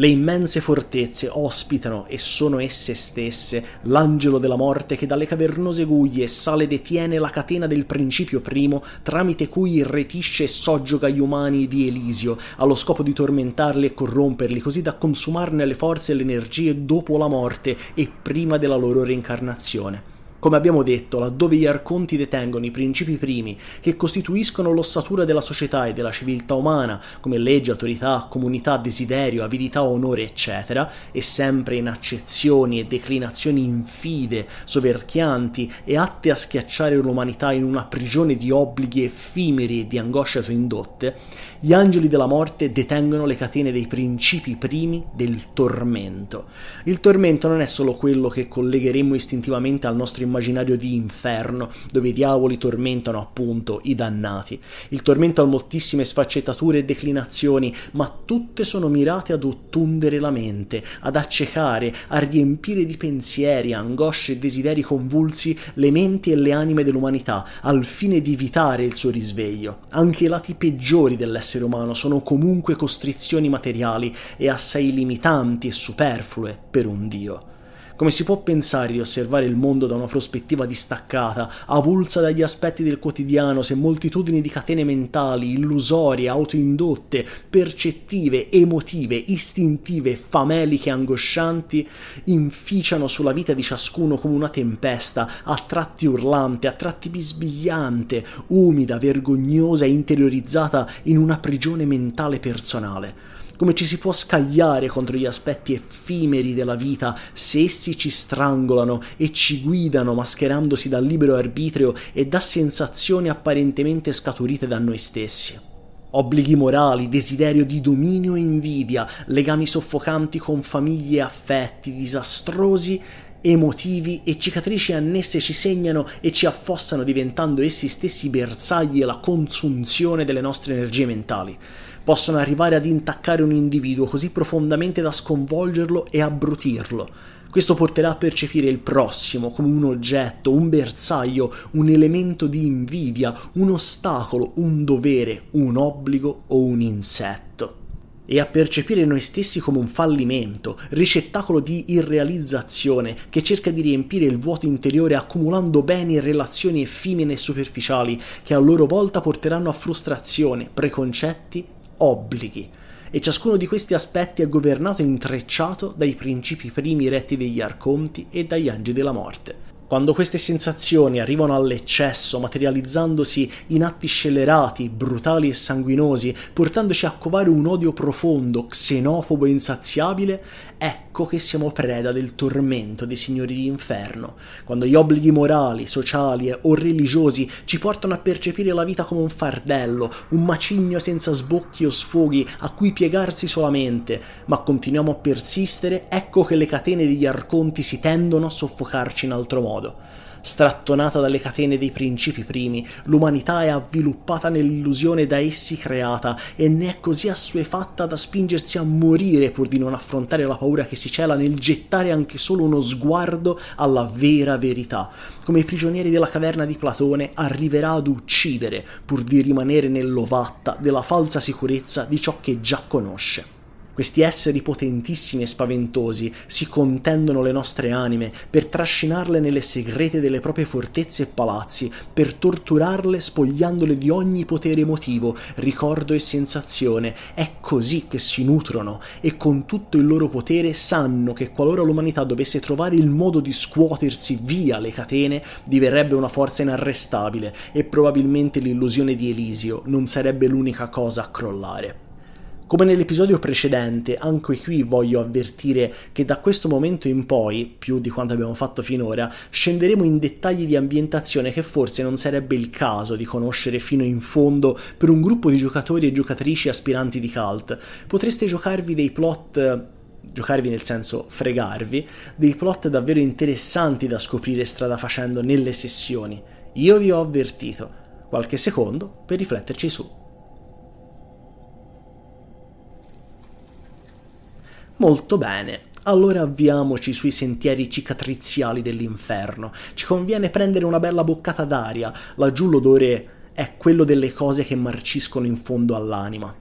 Le immense fortezze ospitano e sono esse stesse l'angelo della morte che dalle cavernose guglie sale e detiene la catena del principio primo tramite cui irretisce e soggioga gli umani di Elisio, allo scopo di tormentarli e corromperli così da consumarne le forze e le energie dopo la morte e prima della loro reincarnazione. Come abbiamo detto, laddove gli arconti detengono i principi primi che costituiscono l'ossatura della società e della civiltà umana, come legge, autorità, comunità, desiderio, avidità, onore, eccetera, e sempre in accezioni e declinazioni infide, soverchianti e atte a schiacciare l'umanità in una prigione di obblighi effimeri e di angoscia indotte, gli angeli della morte detengono le catene dei principi primi del tormento. Il tormento non è solo quello che collegheremmo istintivamente al nostro immaginario di inferno dove i diavoli tormentano appunto i dannati. Il tormento ha moltissime sfaccettature e declinazioni, ma tutte sono mirate ad ottundere la mente, ad accecare, a riempire di pensieri, angosce e desideri convulsi le menti e le anime dell'umanità, al fine di evitare il suo risveglio. Anche i lati peggiori dell'essere umano sono comunque costrizioni materiali e assai limitanti e superflue per un Dio. Come si può pensare di osservare il mondo da una prospettiva distaccata, avulsa dagli aspetti del quotidiano, se moltitudini di catene mentali, illusorie, autoindotte, percettive, emotive, istintive, fameliche, angoscianti, inficiano sulla vita di ciascuno come una tempesta, a tratti urlante, a tratti bisbigliante, umida, vergognosa e interiorizzata in una prigione mentale personale? come ci si può scagliare contro gli aspetti effimeri della vita se essi ci strangolano e ci guidano mascherandosi dal libero arbitrio e da sensazioni apparentemente scaturite da noi stessi. Obblighi morali, desiderio di dominio e invidia, legami soffocanti con famiglie e affetti disastrosi emotivi e cicatrici annesse ci segnano e ci affossano diventando essi stessi bersagli e la consunzione delle nostre energie mentali possono arrivare ad intaccare un individuo così profondamente da sconvolgerlo e abbrutirlo. Questo porterà a percepire il prossimo come un oggetto, un bersaglio, un elemento di invidia, un ostacolo, un dovere, un obbligo o un insetto. E a percepire noi stessi come un fallimento, ricettacolo di irrealizzazione che cerca di riempire il vuoto interiore accumulando beni e relazioni effimine e superficiali che a loro volta porteranno a frustrazione, preconcetti obblighi, e ciascuno di questi aspetti è governato e intrecciato dai principi primi retti degli arconti e dagli angeli della morte. Quando queste sensazioni arrivano all'eccesso, materializzandosi in atti scellerati, brutali e sanguinosi, portandoci a covare un odio profondo, xenofobo e insaziabile, ecco che siamo preda del tormento dei signori di inferno, quando gli obblighi morali, sociali o religiosi ci portano a percepire la vita come un fardello, un macigno senza sbocchi o sfoghi a cui piegarsi solamente, ma continuiamo a persistere, ecco che le catene degli arconti si tendono a soffocarci in altro modo. Strattonata dalle catene dei principi primi, l'umanità è avviluppata nell'illusione da essi creata e ne è così assuefatta da spingersi a morire pur di non affrontare la paura che si cela nel gettare anche solo uno sguardo alla vera verità. Come i prigionieri della caverna di Platone arriverà ad uccidere pur di rimanere nell'ovatta della falsa sicurezza di ciò che già conosce. Questi esseri potentissimi e spaventosi si contendono le nostre anime per trascinarle nelle segrete delle proprie fortezze e palazzi, per torturarle spogliandole di ogni potere emotivo, ricordo e sensazione. È così che si nutrono e con tutto il loro potere sanno che qualora l'umanità dovesse trovare il modo di scuotersi via le catene, diverrebbe una forza inarrestabile e probabilmente l'illusione di Elisio non sarebbe l'unica cosa a crollare. Come nell'episodio precedente, anche qui voglio avvertire che da questo momento in poi, più di quanto abbiamo fatto finora, scenderemo in dettagli di ambientazione che forse non sarebbe il caso di conoscere fino in fondo per un gruppo di giocatori e giocatrici aspiranti di cult. Potreste giocarvi dei plot giocarvi nel senso fregarvi, dei plot davvero interessanti da scoprire strada facendo nelle sessioni. Io vi ho avvertito, qualche secondo per rifletterci su. Molto bene. Allora avviamoci sui sentieri cicatriziali dell'inferno. Ci conviene prendere una bella boccata d'aria, laggiù l'odore è quello delle cose che marciscono in fondo all'anima.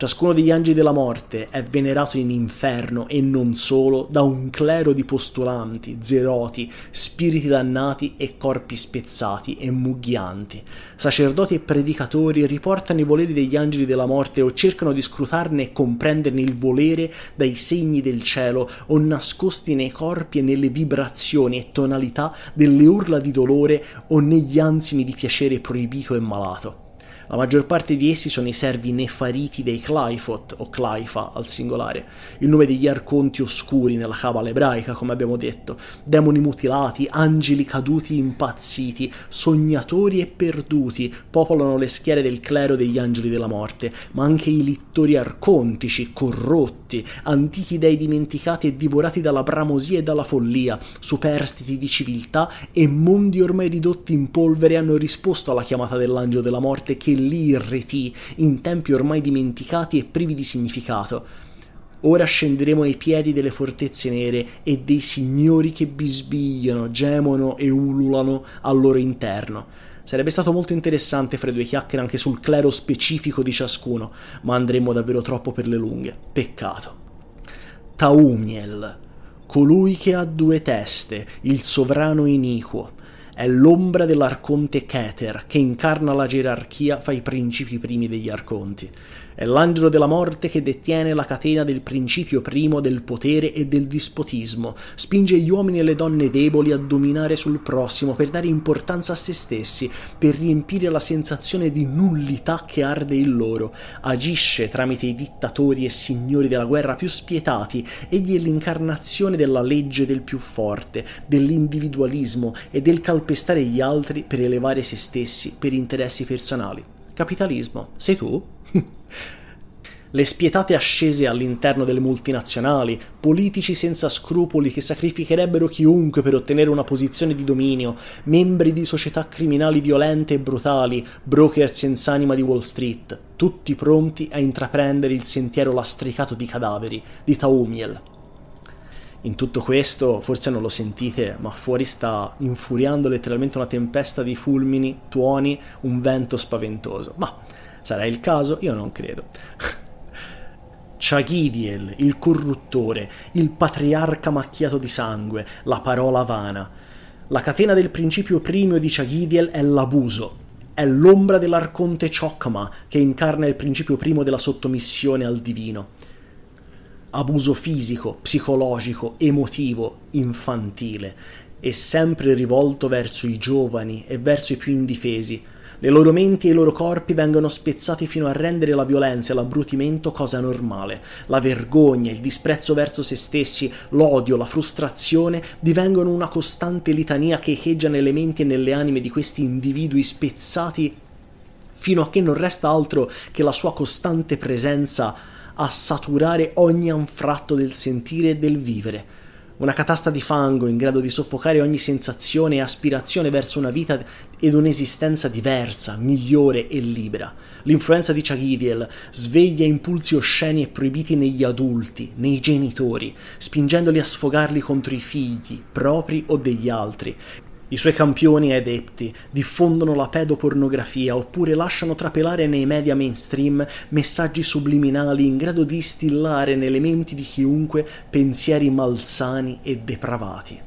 Ciascuno degli angeli della morte è venerato in inferno e non solo da un clero di postulanti, zeroti, spiriti dannati e corpi spezzati e mugghianti. Sacerdoti e predicatori riportano i voleri degli angeli della morte o cercano di scrutarne e comprenderne il volere dai segni del cielo o nascosti nei corpi e nelle vibrazioni e tonalità delle urla di dolore o negli ansimi di piacere proibito e malato. La maggior parte di essi sono i servi nefariti dei Claifot o Claifa al singolare, il nome degli arconti oscuri nella cabala ebraica, come abbiamo detto, demoni mutilati, angeli caduti impazziti, sognatori e perduti popolano le schiere del clero degli angeli della morte, ma anche i littori arcontici, corrotti, antichi dei dimenticati e divorati dalla bramosia e dalla follia, superstiti di civiltà e mondi ormai ridotti in polvere hanno risposto alla chiamata dell'angelo della morte che dell'irreti in tempi ormai dimenticati e privi di significato. Ora scenderemo ai piedi delle fortezze nere e dei signori che bisbigliano, gemono e ululano al loro interno. Sarebbe stato molto interessante fare due chiacchiere anche sul clero specifico di ciascuno, ma andremo davvero troppo per le lunghe. Peccato. Taumiel, colui che ha due teste, il sovrano iniquo è l'ombra dell'arconte Keter che incarna la gerarchia fra i principi primi degli arconti. È l'angelo della morte che detiene la catena del principio primo del potere e del dispotismo, spinge gli uomini e le donne deboli a dominare sul prossimo per dare importanza a se stessi, per riempire la sensazione di nullità che arde in loro, agisce tramite i dittatori e signori della guerra più spietati, egli è l'incarnazione della legge del più forte, dell'individualismo e del calpestare gli altri per elevare se stessi per interessi personali. Capitalismo, sei tu? <laughs> le spietate ascese all'interno delle multinazionali, politici senza scrupoli che sacrificherebbero chiunque per ottenere una posizione di dominio, membri di società criminali violente e brutali, broker senza anima di Wall Street, tutti pronti a intraprendere il sentiero lastricato di cadaveri di Taumiel. In tutto questo, forse non lo sentite, ma fuori sta infuriando letteralmente una tempesta di fulmini, tuoni, un vento spaventoso. Ma Sarà il caso? Io non credo. <laughs> Chagidiel, il corruttore, il patriarca macchiato di sangue, la parola vana. La catena del principio primio di Chagidiel è l'abuso, è l'ombra dell'arconte Chokma che incarna il principio primo della sottomissione al divino. Abuso fisico, psicologico, emotivo, infantile, e sempre rivolto verso i giovani e verso i più indifesi, le loro menti e i loro corpi vengono spezzati fino a rendere la violenza e l'abbrutimento cosa normale. La vergogna, il disprezzo verso se stessi, l'odio, la frustrazione divengono una costante litania che echeggia nelle menti e nelle anime di questi individui spezzati fino a che non resta altro che la sua costante presenza a saturare ogni anfratto del sentire e del vivere una catasta di fango in grado di soffocare ogni sensazione e aspirazione verso una vita ed un'esistenza diversa, migliore e libera. L'influenza di Chagidiel sveglia impulsi osceni e proibiti negli adulti, nei genitori, spingendoli a sfogarli contro i figli, propri o degli altri, i suoi campioni e adepti diffondono la pedopornografia oppure lasciano trapelare nei media mainstream messaggi subliminali in grado di instillare nelle menti di chiunque pensieri malsani e depravati.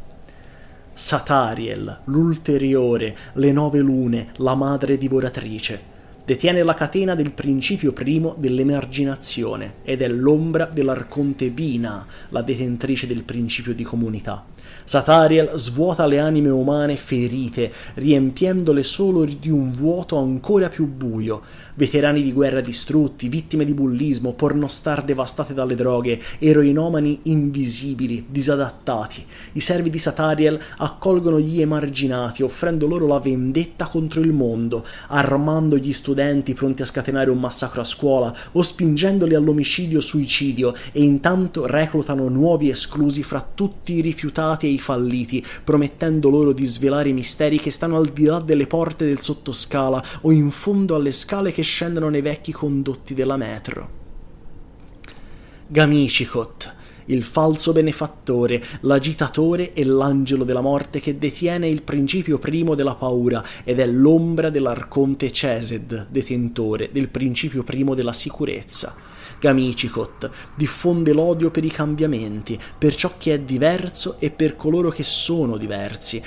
Satariel, l'ulteriore, le nove lune, la madre divoratrice, detiene la catena del principio primo dell'emarginazione ed è l'ombra dell'arconte Bina, la detentrice del principio di comunità. Satariel svuota le anime umane ferite, riempiendole solo di un vuoto ancora più buio, veterani di guerra distrutti, vittime di bullismo, pornostar devastate dalle droghe, eroinomani invisibili, disadattati. I servi di Satariel accolgono gli emarginati, offrendo loro la vendetta contro il mondo, armando gli studenti pronti a scatenare un massacro a scuola o spingendoli all'omicidio-suicidio e intanto reclutano nuovi esclusi fra tutti i rifiutati e i falliti, promettendo loro di svelare i misteri che stanno al di là delle porte del sottoscala o in fondo alle scale che scendono nei vecchi condotti della metro. Gamicicot, il falso benefattore, l'agitatore e l'angelo della morte che detiene il principio primo della paura ed è l'ombra dell'arconte Cesed, detentore del principio primo della sicurezza. Gamicicot diffonde l'odio per i cambiamenti, per ciò che è diverso e per coloro che sono diversi,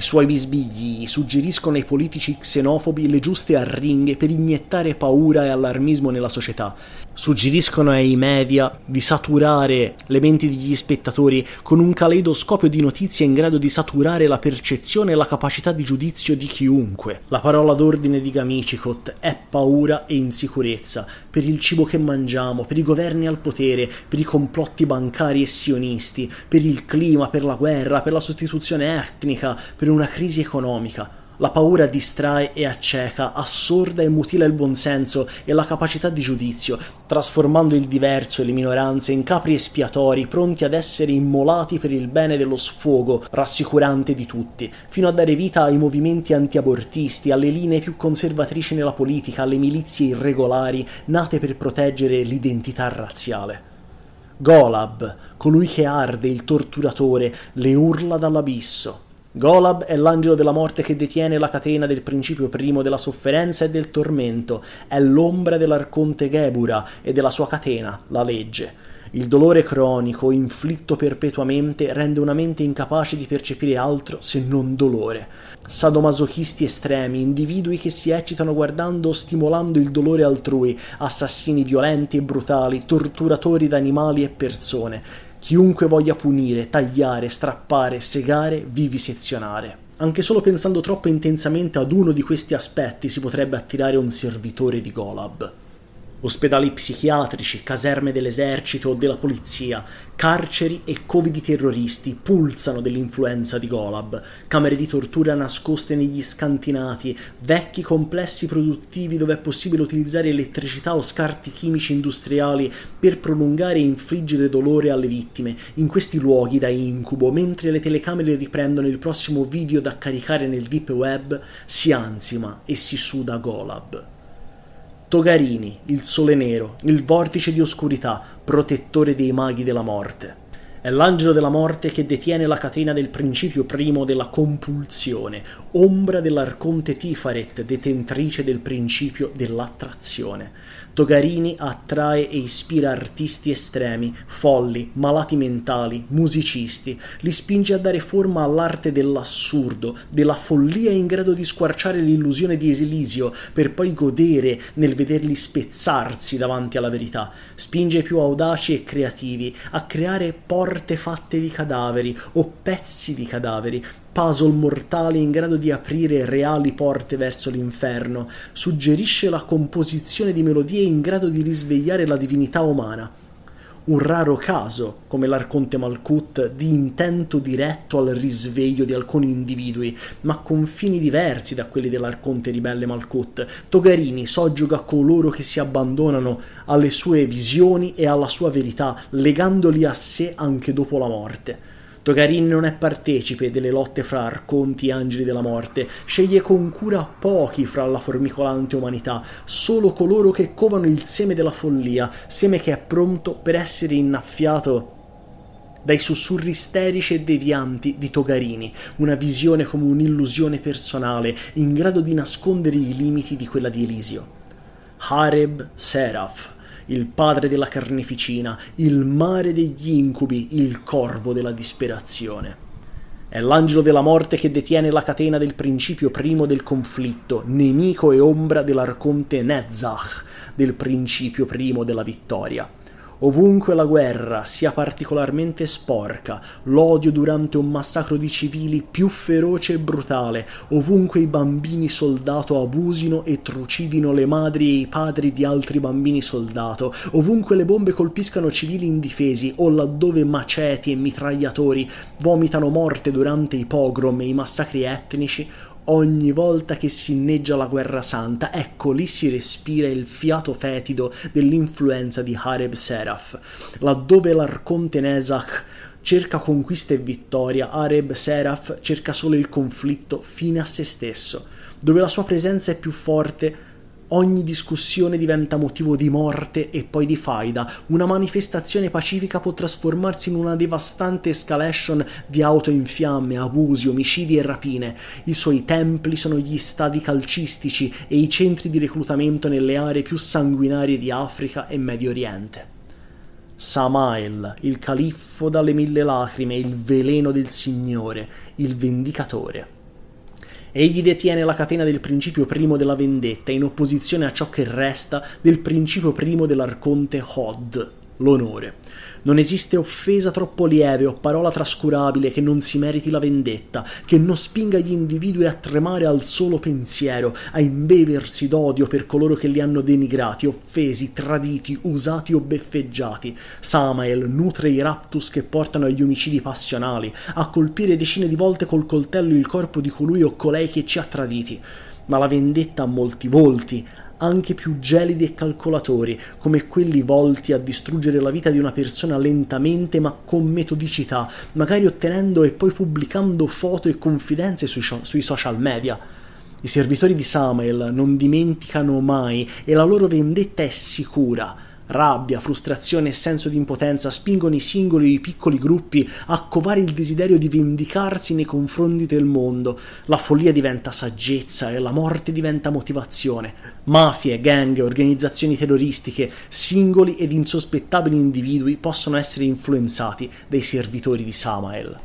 i suoi bisbigli suggeriscono ai politici xenofobi le giuste arringhe per iniettare paura e allarmismo nella società suggeriscono ai media di saturare le menti degli spettatori con un caleidoscopio di notizie in grado di saturare la percezione e la capacità di giudizio di chiunque. La parola d'ordine di Gamicicot è paura e insicurezza per il cibo che mangiamo, per i governi al potere, per i complotti bancari e sionisti, per il clima, per la guerra, per la sostituzione etnica, per una crisi economica la paura distrae e acceca, assorda e mutila il buonsenso e la capacità di giudizio, trasformando il diverso e le minoranze in capri espiatori pronti ad essere immolati per il bene dello sfogo rassicurante di tutti, fino a dare vita ai movimenti antiabortisti, alle linee più conservatrici nella politica, alle milizie irregolari nate per proteggere l'identità razziale. Golab, colui che arde, il torturatore, le urla dall'abisso. Golab è l'angelo della morte che detiene la catena del principio primo della sofferenza e del tormento, è l'ombra dell'arconte Gebura e della sua catena, la legge. Il dolore cronico, inflitto perpetuamente, rende una mente incapace di percepire altro se non dolore. Sadomasochisti estremi, individui che si eccitano guardando o stimolando il dolore altrui, assassini violenti e brutali, torturatori animali e persone Chiunque voglia punire, tagliare, strappare, segare, vivisezionare. Anche solo pensando troppo intensamente ad uno di questi aspetti si potrebbe attirare un servitore di Golab ospedali psichiatrici, caserme dell'esercito o della polizia, carceri e covi di terroristi pulsano dell'influenza di Golab, camere di tortura nascoste negli scantinati, vecchi complessi produttivi dove è possibile utilizzare elettricità o scarti chimici industriali per prolungare e infliggere dolore alle vittime, in questi luoghi da incubo, mentre le telecamere riprendono il prossimo video da caricare nel deep web, si ansima e si suda Golab. Togarini, il Sole Nero, il vortice di oscurità, protettore dei maghi della morte. È l'angelo della morte che detiene la catena del principio primo della compulsione, ombra dell'arconte Tifaret, detentrice del principio dell'attrazione. Togarini attrae e ispira artisti estremi, folli, malati mentali, musicisti, li spinge a dare forma all'arte dell'assurdo, della follia in grado di squarciare l'illusione di Esilisio per poi godere nel vederli spezzarsi davanti alla verità. Spinge i più audaci e creativi a creare porte fatte di cadaveri o pezzi di cadaveri puzzle mortale in grado di aprire reali porte verso l'inferno, suggerisce la composizione di melodie in grado di risvegliare la divinità umana. Un raro caso, come l'Arconte Malkut, di intento diretto al risveglio di alcuni individui, ma con fini diversi da quelli dell'Arconte ribelle Malkut. Togarini soggioga coloro che si abbandonano alle sue visioni e alla sua verità, legandoli a sé anche dopo la morte Togarin non è partecipe delle lotte fra arconti e angeli della morte, sceglie con cura pochi fra la formicolante umanità, solo coloro che covano il seme della follia, seme che è pronto per essere innaffiato dai sussurri isterici e devianti di Togarini, una visione come un'illusione personale in grado di nascondere i limiti di quella di Elisio. Hareb Seraph, il padre della carneficina, il mare degli incubi, il corvo della disperazione. È l'angelo della morte che detiene la catena del principio primo del conflitto, nemico e ombra dell'arconte Nezzach, del principio primo della vittoria. Ovunque la guerra sia particolarmente sporca, l'odio durante un massacro di civili più feroce e brutale, ovunque i bambini soldato abusino e trucidino le madri e i padri di altri bambini soldato, ovunque le bombe colpiscano civili indifesi o laddove maceti e mitragliatori vomitano morte durante i pogrom e i massacri etnici, ogni volta che si inneggia la guerra santa, ecco lì si respira il fiato fetido dell'influenza di Hareb Seraph. laddove l'arconte Nesach cerca conquista e vittoria, Hareb Seraph cerca solo il conflitto fine a se stesso, dove la sua presenza è più forte ogni discussione diventa motivo di morte e poi di faida. Una manifestazione pacifica può trasformarsi in una devastante escalation di auto in fiamme, abusi, omicidi e rapine. I suoi templi sono gli stadi calcistici e i centri di reclutamento nelle aree più sanguinarie di Africa e Medio Oriente. Samael, il califfo dalle mille lacrime, il veleno del Signore, il vendicatore. Egli detiene la catena del principio primo della vendetta in opposizione a ciò che resta del principio primo dell'arconte Hod l'onore. Non esiste offesa troppo lieve o parola trascurabile che non si meriti la vendetta, che non spinga gli individui a tremare al solo pensiero, a imbeversi d'odio per coloro che li hanno denigrati, offesi, traditi, usati o beffeggiati. Samael nutre i raptus che portano agli omicidi passionali, a colpire decine di volte col coltello il corpo di colui o colei che ci ha traditi. Ma la vendetta ha molti volti, anche più gelidi e calcolatori, come quelli volti a distruggere la vita di una persona lentamente ma con metodicità, magari ottenendo e poi pubblicando foto e confidenze sui, sui social media. I servitori di Samael non dimenticano mai e la loro vendetta è sicura Rabbia, frustrazione e senso di impotenza spingono i singoli e i piccoli gruppi a covare il desiderio di vendicarsi nei confronti del mondo. La follia diventa saggezza e la morte diventa motivazione. Mafie, gang, organizzazioni terroristiche, singoli ed insospettabili individui possono essere influenzati dai servitori di Samael.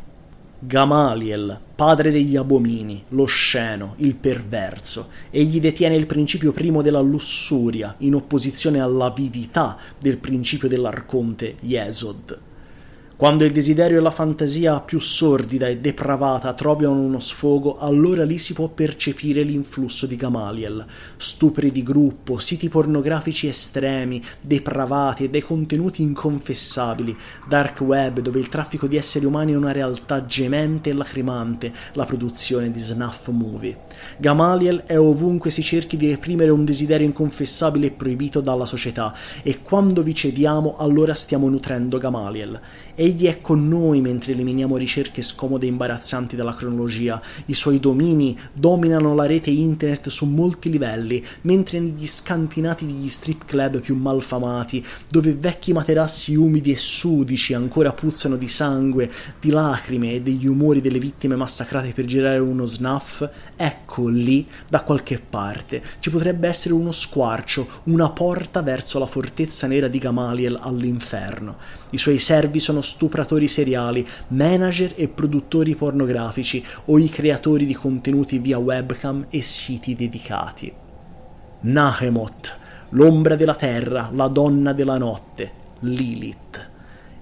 Gamaliel, padre degli abomini, lo sceno, il perverso. Egli detiene il principio primo della lussuria, in opposizione all'avidità del principio dell'arconte Jesod. Quando il desiderio e la fantasia più sordida e depravata trovano uno sfogo, allora lì si può percepire l'influsso di Gamaliel. Stupri di gruppo, siti pornografici estremi, depravati e dei contenuti inconfessabili, dark web dove il traffico di esseri umani è una realtà gemente e lacrimante, la produzione di snuff movie. Gamaliel è ovunque si cerchi di reprimere un desiderio inconfessabile e proibito dalla società, e quando vi cediamo allora stiamo nutrendo Gamaliel. Egli è con noi mentre eliminiamo ricerche scomode e imbarazzanti dalla cronologia. I suoi domini dominano la rete internet su molti livelli, mentre negli scantinati degli strip club più malfamati, dove vecchi materassi umidi e sudici ancora puzzano di sangue, di lacrime e degli umori delle vittime massacrate per girare uno snuff, ecco lì, da qualche parte, ci potrebbe essere uno squarcio, una porta verso la fortezza nera di Gamaliel all'inferno. I suoi servi sono stupratori seriali, manager e produttori pornografici o i creatori di contenuti via webcam e siti dedicati. Nahemoth, l'ombra della terra, la donna della notte, Lilith.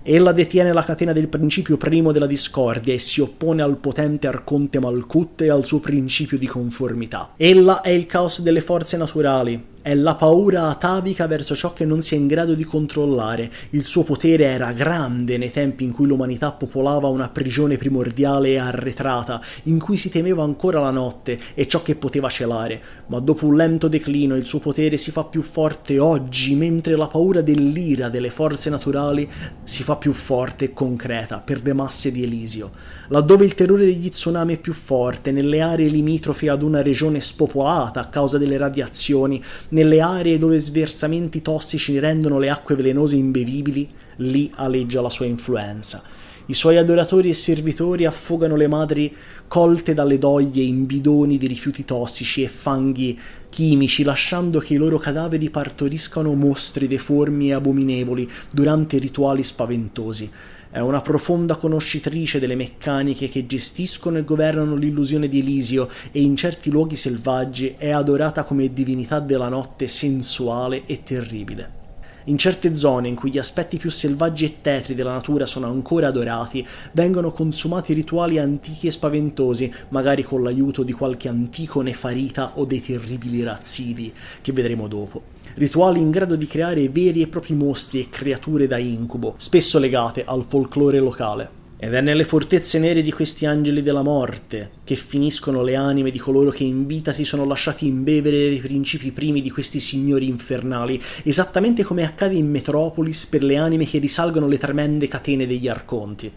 Ella detiene la catena del principio primo della discordia e si oppone al potente arconte Malkut e al suo principio di conformità. Ella è il caos delle forze naturali, è la paura atavica verso ciò che non si è in grado di controllare. Il suo potere era grande nei tempi in cui l'umanità popolava una prigione primordiale e arretrata, in cui si temeva ancora la notte e ciò che poteva celare. Ma dopo un lento declino il suo potere si fa più forte oggi, mentre la paura dell'ira delle forze naturali si fa più forte e concreta per le masse di Elisio. Laddove il terrore degli tsunami è più forte, nelle aree limitrofe ad una regione spopolata a causa delle radiazioni, nelle aree dove sversamenti tossici rendono le acque velenose imbevibili, lì aleggia la sua influenza. I suoi adoratori e servitori affogano le madri colte dalle doglie in bidoni di rifiuti tossici e fanghi chimici, lasciando che i loro cadaveri partoriscano mostri deformi e abominevoli durante rituali spaventosi. È una profonda conoscitrice delle meccaniche che gestiscono e governano l'illusione di Elisio e in certi luoghi selvaggi è adorata come divinità della notte sensuale e terribile. In certe zone in cui gli aspetti più selvaggi e tetri della natura sono ancora adorati, vengono consumati rituali antichi e spaventosi, magari con l'aiuto di qualche antico nefarita o dei terribili razzidi, che vedremo dopo rituali in grado di creare veri e propri mostri e creature da incubo, spesso legate al folklore locale. Ed è nelle fortezze nere di questi angeli della morte che finiscono le anime di coloro che in vita si sono lasciati imbevere dei principi primi di questi signori infernali, esattamente come accade in Metropolis per le anime che risalgono le tremende catene degli arconti.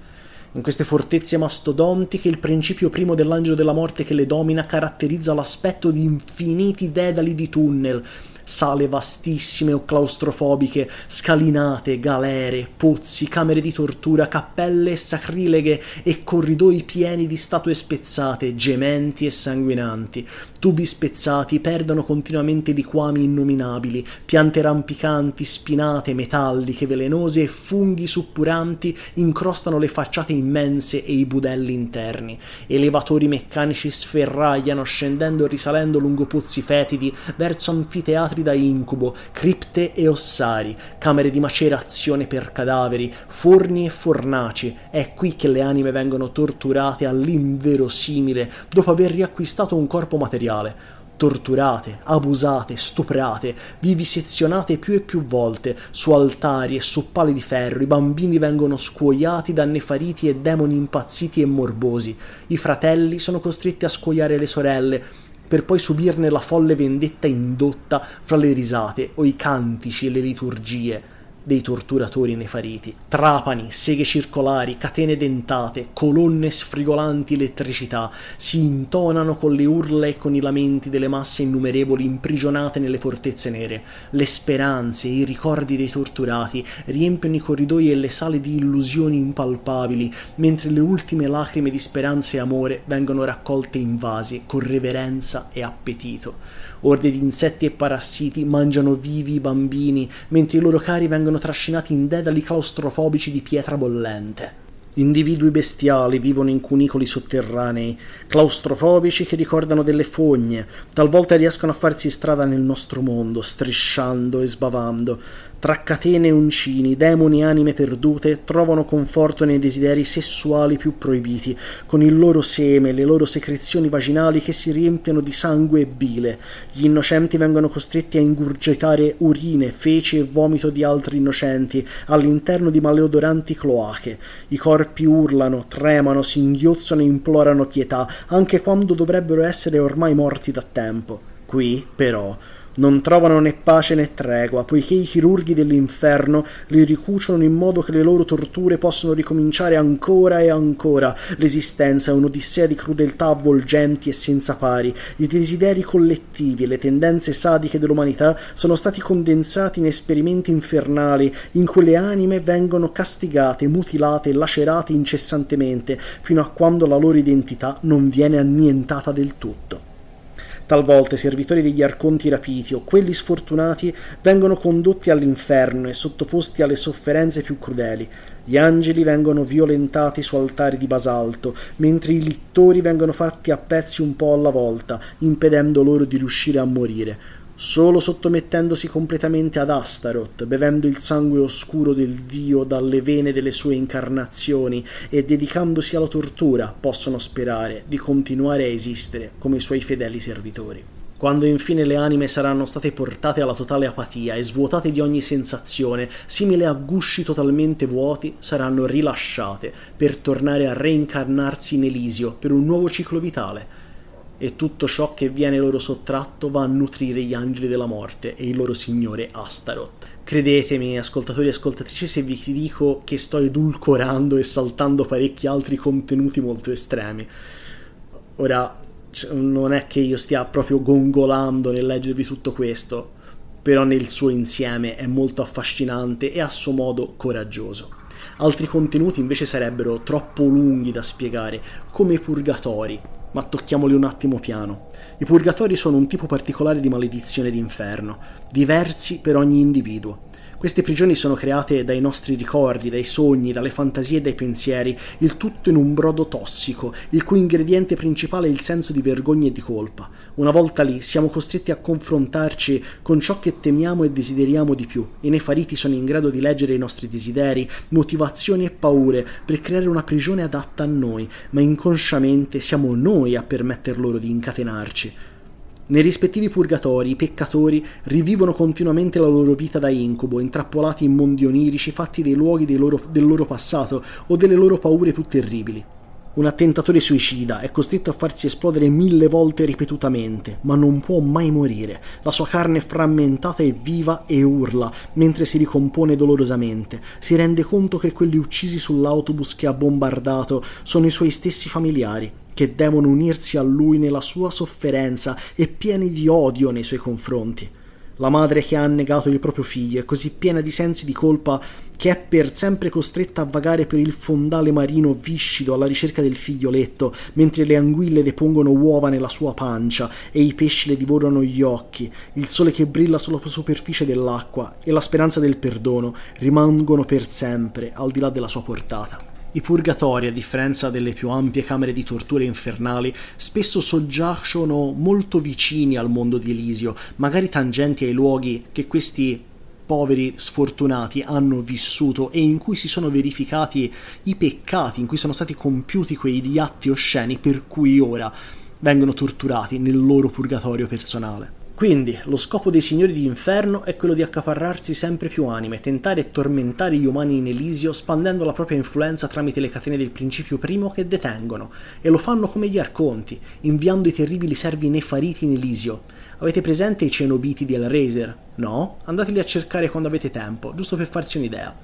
In queste fortezze mastodontiche il principio primo dell'angelo della morte che le domina caratterizza l'aspetto di infiniti dedali di tunnel, sale vastissime o claustrofobiche, scalinate, galere, pozzi, camere di tortura, cappelle sacrileghe e corridoi pieni di statue spezzate, gementi e sanguinanti. Tubi spezzati perdono continuamente liquami innominabili, piante rampicanti, spinate, metalliche, velenose e funghi suppuranti incrostano le facciate immense e i budelli interni. Elevatori meccanici sferragliano scendendo e risalendo lungo pozzi fetidi verso anfiteatri teatri da incubo, cripte e ossari, camere di macerazione per cadaveri, forni e fornaci. È qui che le anime vengono torturate all'inverosimile dopo aver riacquistato un corpo materiale torturate, abusate, stuprate, vivisezionate più e più volte, su altari e su pali di ferro i bambini vengono scuoiati da nefariti e demoni impazziti e morbosi, i fratelli sono costretti a scuoiare le sorelle, per poi subirne la folle vendetta indotta fra le risate o i cantici e le liturgie dei torturatori nefariti. Trapani, seghe circolari, catene dentate, colonne sfrigolanti elettricità si intonano con le urla e con i lamenti delle masse innumerevoli imprigionate nelle fortezze nere. Le speranze, e i ricordi dei torturati riempiono i corridoi e le sale di illusioni impalpabili, mentre le ultime lacrime di speranza e amore vengono raccolte in vasi con reverenza e appetito. Orde di insetti e parassiti mangiano vivi i bambini, mentre i loro cari vengono trascinati in dedali claustrofobici di pietra bollente. Individui bestiali vivono in cunicoli sotterranei, claustrofobici che ricordano delle fogne, talvolta riescono a farsi strada nel nostro mondo, strisciando e sbavando, tra catene e uncini, demoni e anime perdute trovano conforto nei desideri sessuali più proibiti, con il loro seme e le loro secrezioni vaginali che si riempiono di sangue e bile. Gli innocenti vengono costretti a ingurgitare urine, feci e vomito di altri innocenti all'interno di maleodoranti cloache. I corpi urlano, tremano, singhiozzano e implorano pietà, anche quando dovrebbero essere ormai morti da tempo. Qui, però, non trovano né pace né tregua, poiché i chirurghi dell'inferno li ricuciono in modo che le loro torture possono ricominciare ancora e ancora. L'esistenza è un'odissea di crudeltà avvolgenti e senza pari. I desideri collettivi e le tendenze sadiche dell'umanità sono stati condensati in esperimenti infernali in cui le anime vengono castigate, mutilate e lacerate incessantemente fino a quando la loro identità non viene annientata del tutto. Talvolta i servitori degli arconti rapiti o quelli sfortunati vengono condotti all'inferno e sottoposti alle sofferenze più crudeli. Gli angeli vengono violentati su altari di basalto, mentre i littori vengono fatti a pezzi un po' alla volta, impedendo loro di riuscire a morire. Solo sottomettendosi completamente ad Astaroth, bevendo il sangue oscuro del dio dalle vene delle sue incarnazioni e dedicandosi alla tortura, possono sperare di continuare a esistere come i suoi fedeli servitori. Quando infine le anime saranno state portate alla totale apatia e svuotate di ogni sensazione, simile a gusci totalmente vuoti, saranno rilasciate per tornare a reincarnarsi in Elisio per un nuovo ciclo vitale, e tutto ciò che viene loro sottratto va a nutrire gli angeli della morte e il loro signore Astaroth. Credetemi, ascoltatori e ascoltatrici, se vi dico che sto edulcorando e saltando parecchi altri contenuti molto estremi. Ora, non è che io stia proprio gongolando nel leggervi tutto questo, però nel suo insieme è molto affascinante e a suo modo coraggioso. Altri contenuti invece sarebbero troppo lunghi da spiegare, come i purgatori, ma tocchiamoli un attimo piano. I purgatori sono un tipo particolare di maledizione d'inferno, diversi per ogni individuo. Queste prigioni sono create dai nostri ricordi, dai sogni, dalle fantasie e dai pensieri, il tutto in un brodo tossico, il cui ingrediente principale è il senso di vergogna e di colpa. Una volta lì siamo costretti a confrontarci con ciò che temiamo e desideriamo di più, e nei fariti sono in grado di leggere i nostri desideri, motivazioni e paure per creare una prigione adatta a noi, ma inconsciamente siamo noi a permetter loro di incatenarci. Nei rispettivi purgatori i peccatori rivivono continuamente la loro vita da incubo, intrappolati in mondi onirici fatti dei luoghi dei loro, del loro passato o delle loro paure più terribili. Un attentatore suicida è costretto a farsi esplodere mille volte ripetutamente, ma non può mai morire. La sua carne è frammentata e viva e urla, mentre si ricompone dolorosamente. Si rende conto che quelli uccisi sull'autobus che ha bombardato sono i suoi stessi familiari che devono unirsi a lui nella sua sofferenza e pieni di odio nei suoi confronti. La madre che ha annegato il proprio figlio è così piena di sensi di colpa che è per sempre costretta a vagare per il fondale marino viscido alla ricerca del figlioletto, mentre le anguille depongono uova nella sua pancia e i pesci le divorano gli occhi, il sole che brilla sulla superficie dell'acqua e la speranza del perdono rimangono per sempre al di là della sua portata. I purgatori, a differenza delle più ampie camere di torture infernali, spesso soggiacciono molto vicini al mondo di Elisio, magari tangenti ai luoghi che questi poveri sfortunati hanno vissuto e in cui si sono verificati i peccati, in cui sono stati compiuti quegli atti osceni per cui ora vengono torturati nel loro purgatorio personale. Quindi, lo scopo dei signori di inferno è quello di accaparrarsi sempre più anime, tentare e tormentare gli umani in Elisio spandendo la propria influenza tramite le catene del principio primo che detengono, e lo fanno come gli arconti, inviando i terribili servi nefariti in Elisio. Avete presente i cenobiti di Hellraiser? No? Andateli a cercare quando avete tempo, giusto per farsi un'idea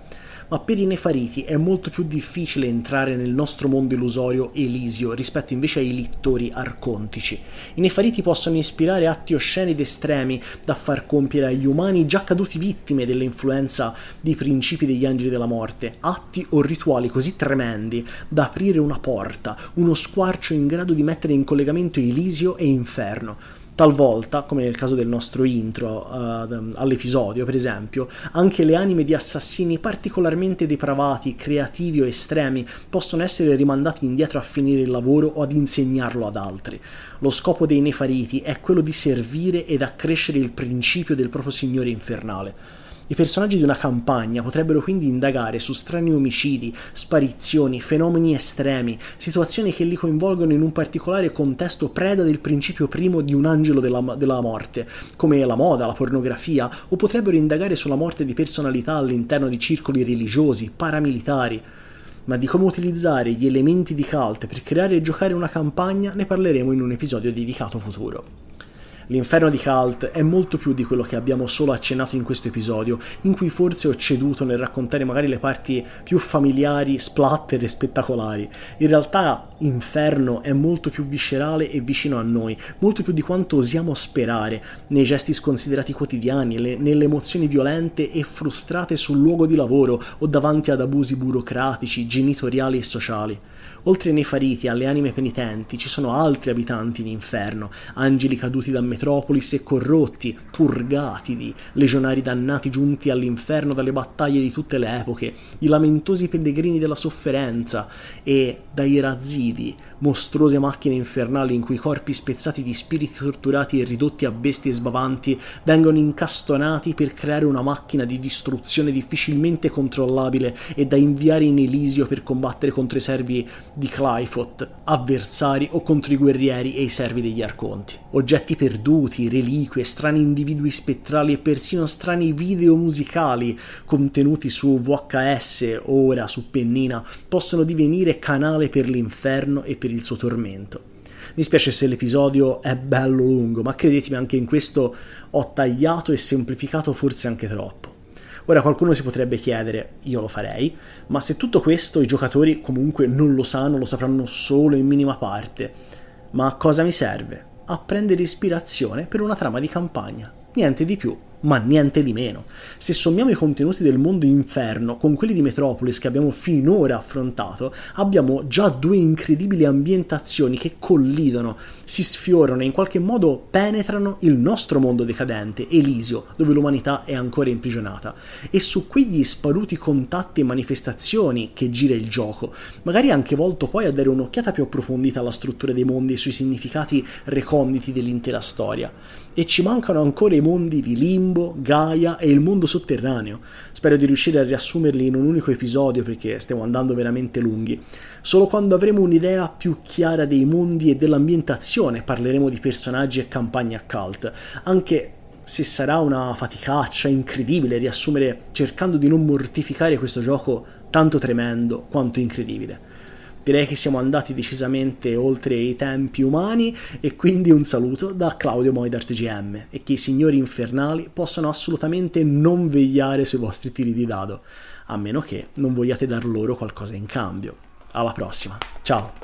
ma per i nefariti è molto più difficile entrare nel nostro mondo illusorio elisio rispetto invece ai littori arcontici. I nefariti possono ispirare atti osceni ed estremi da far compiere agli umani già caduti vittime dell'influenza dei principi degli angeli della morte, atti o rituali così tremendi da aprire una porta, uno squarcio in grado di mettere in collegamento Elisio e Inferno Talvolta, come nel caso del nostro intro uh, all'episodio, per esempio, anche le anime di assassini particolarmente depravati, creativi o estremi possono essere rimandati indietro a finire il lavoro o ad insegnarlo ad altri. Lo scopo dei nefariti è quello di servire ed accrescere il principio del proprio Signore infernale. I personaggi di una campagna potrebbero quindi indagare su strani omicidi, sparizioni, fenomeni estremi, situazioni che li coinvolgono in un particolare contesto preda del principio primo di un angelo della, della morte, come la moda, la pornografia, o potrebbero indagare sulla morte di personalità all'interno di circoli religiosi, paramilitari ma di come utilizzare gli elementi di Cult per creare e giocare una campagna ne parleremo in un episodio dedicato futuro. L'inferno di Kalt è molto più di quello che abbiamo solo accennato in questo episodio, in cui forse ho ceduto nel raccontare magari le parti più familiari, splatter e spettacolari. In realtà Inferno è molto più viscerale e vicino a noi, molto più di quanto osiamo sperare, nei gesti sconsiderati quotidiani, le, nelle emozioni violente e frustrate sul luogo di lavoro o davanti ad abusi burocratici, genitoriali e sociali. Oltre nei Fariti alle anime penitenti ci sono altri abitanti di inferno, angeli caduti da Metropolis e corrotti, purgatidi, legionari dannati giunti all'inferno dalle battaglie di tutte le epoche, i lamentosi pellegrini della sofferenza e dai razzidi, mostruose macchine infernali in cui corpi spezzati di spiriti torturati e ridotti a bestie sbavanti vengono incastonati per creare una macchina di distruzione difficilmente controllabile e da inviare in Elisio per combattere contro i servi di Clyfot, avversari o contro i guerrieri e i servi degli Arconti. Oggetti perduti, reliquie, strani individui spettrali e persino strani video musicali contenuti su VHS ora su pennina possono divenire canale per l'inferno e per per il suo tormento. Mi spiace se l'episodio è bello lungo, ma credetemi anche in questo ho tagliato e semplificato forse anche troppo. Ora qualcuno si potrebbe chiedere, io lo farei, ma se tutto questo i giocatori comunque non lo sanno, lo sapranno solo in minima parte. Ma a cosa mi serve? A prendere ispirazione per una trama di campagna. Niente di più ma niente di meno. Se sommiamo i contenuti del mondo inferno con quelli di Metropolis che abbiamo finora affrontato, abbiamo già due incredibili ambientazioni che collidono, si sfiorano e in qualche modo penetrano il nostro mondo decadente, Elisio, dove l'umanità è ancora imprigionata. E su quegli sparuti contatti e manifestazioni che gira il gioco, magari anche volto poi a dare un'occhiata più approfondita alla struttura dei mondi e sui significati reconditi dell'intera storia. E ci mancano ancora i mondi di Limbo, Limbo, Gaia e il mondo sotterraneo. Spero di riuscire a riassumerli in un unico episodio perché stiamo andando veramente lunghi. Solo quando avremo un'idea più chiara dei mondi e dell'ambientazione parleremo di personaggi e campagne a cult, anche se sarà una faticaccia incredibile riassumere cercando di non mortificare questo gioco tanto tremendo quanto incredibile. Direi che siamo andati decisamente oltre i tempi umani e quindi un saluto da Claudio Moidart GM e che i signori infernali possano assolutamente non vegliare sui vostri tiri di dado, a meno che non vogliate dar loro qualcosa in cambio. Alla prossima, ciao!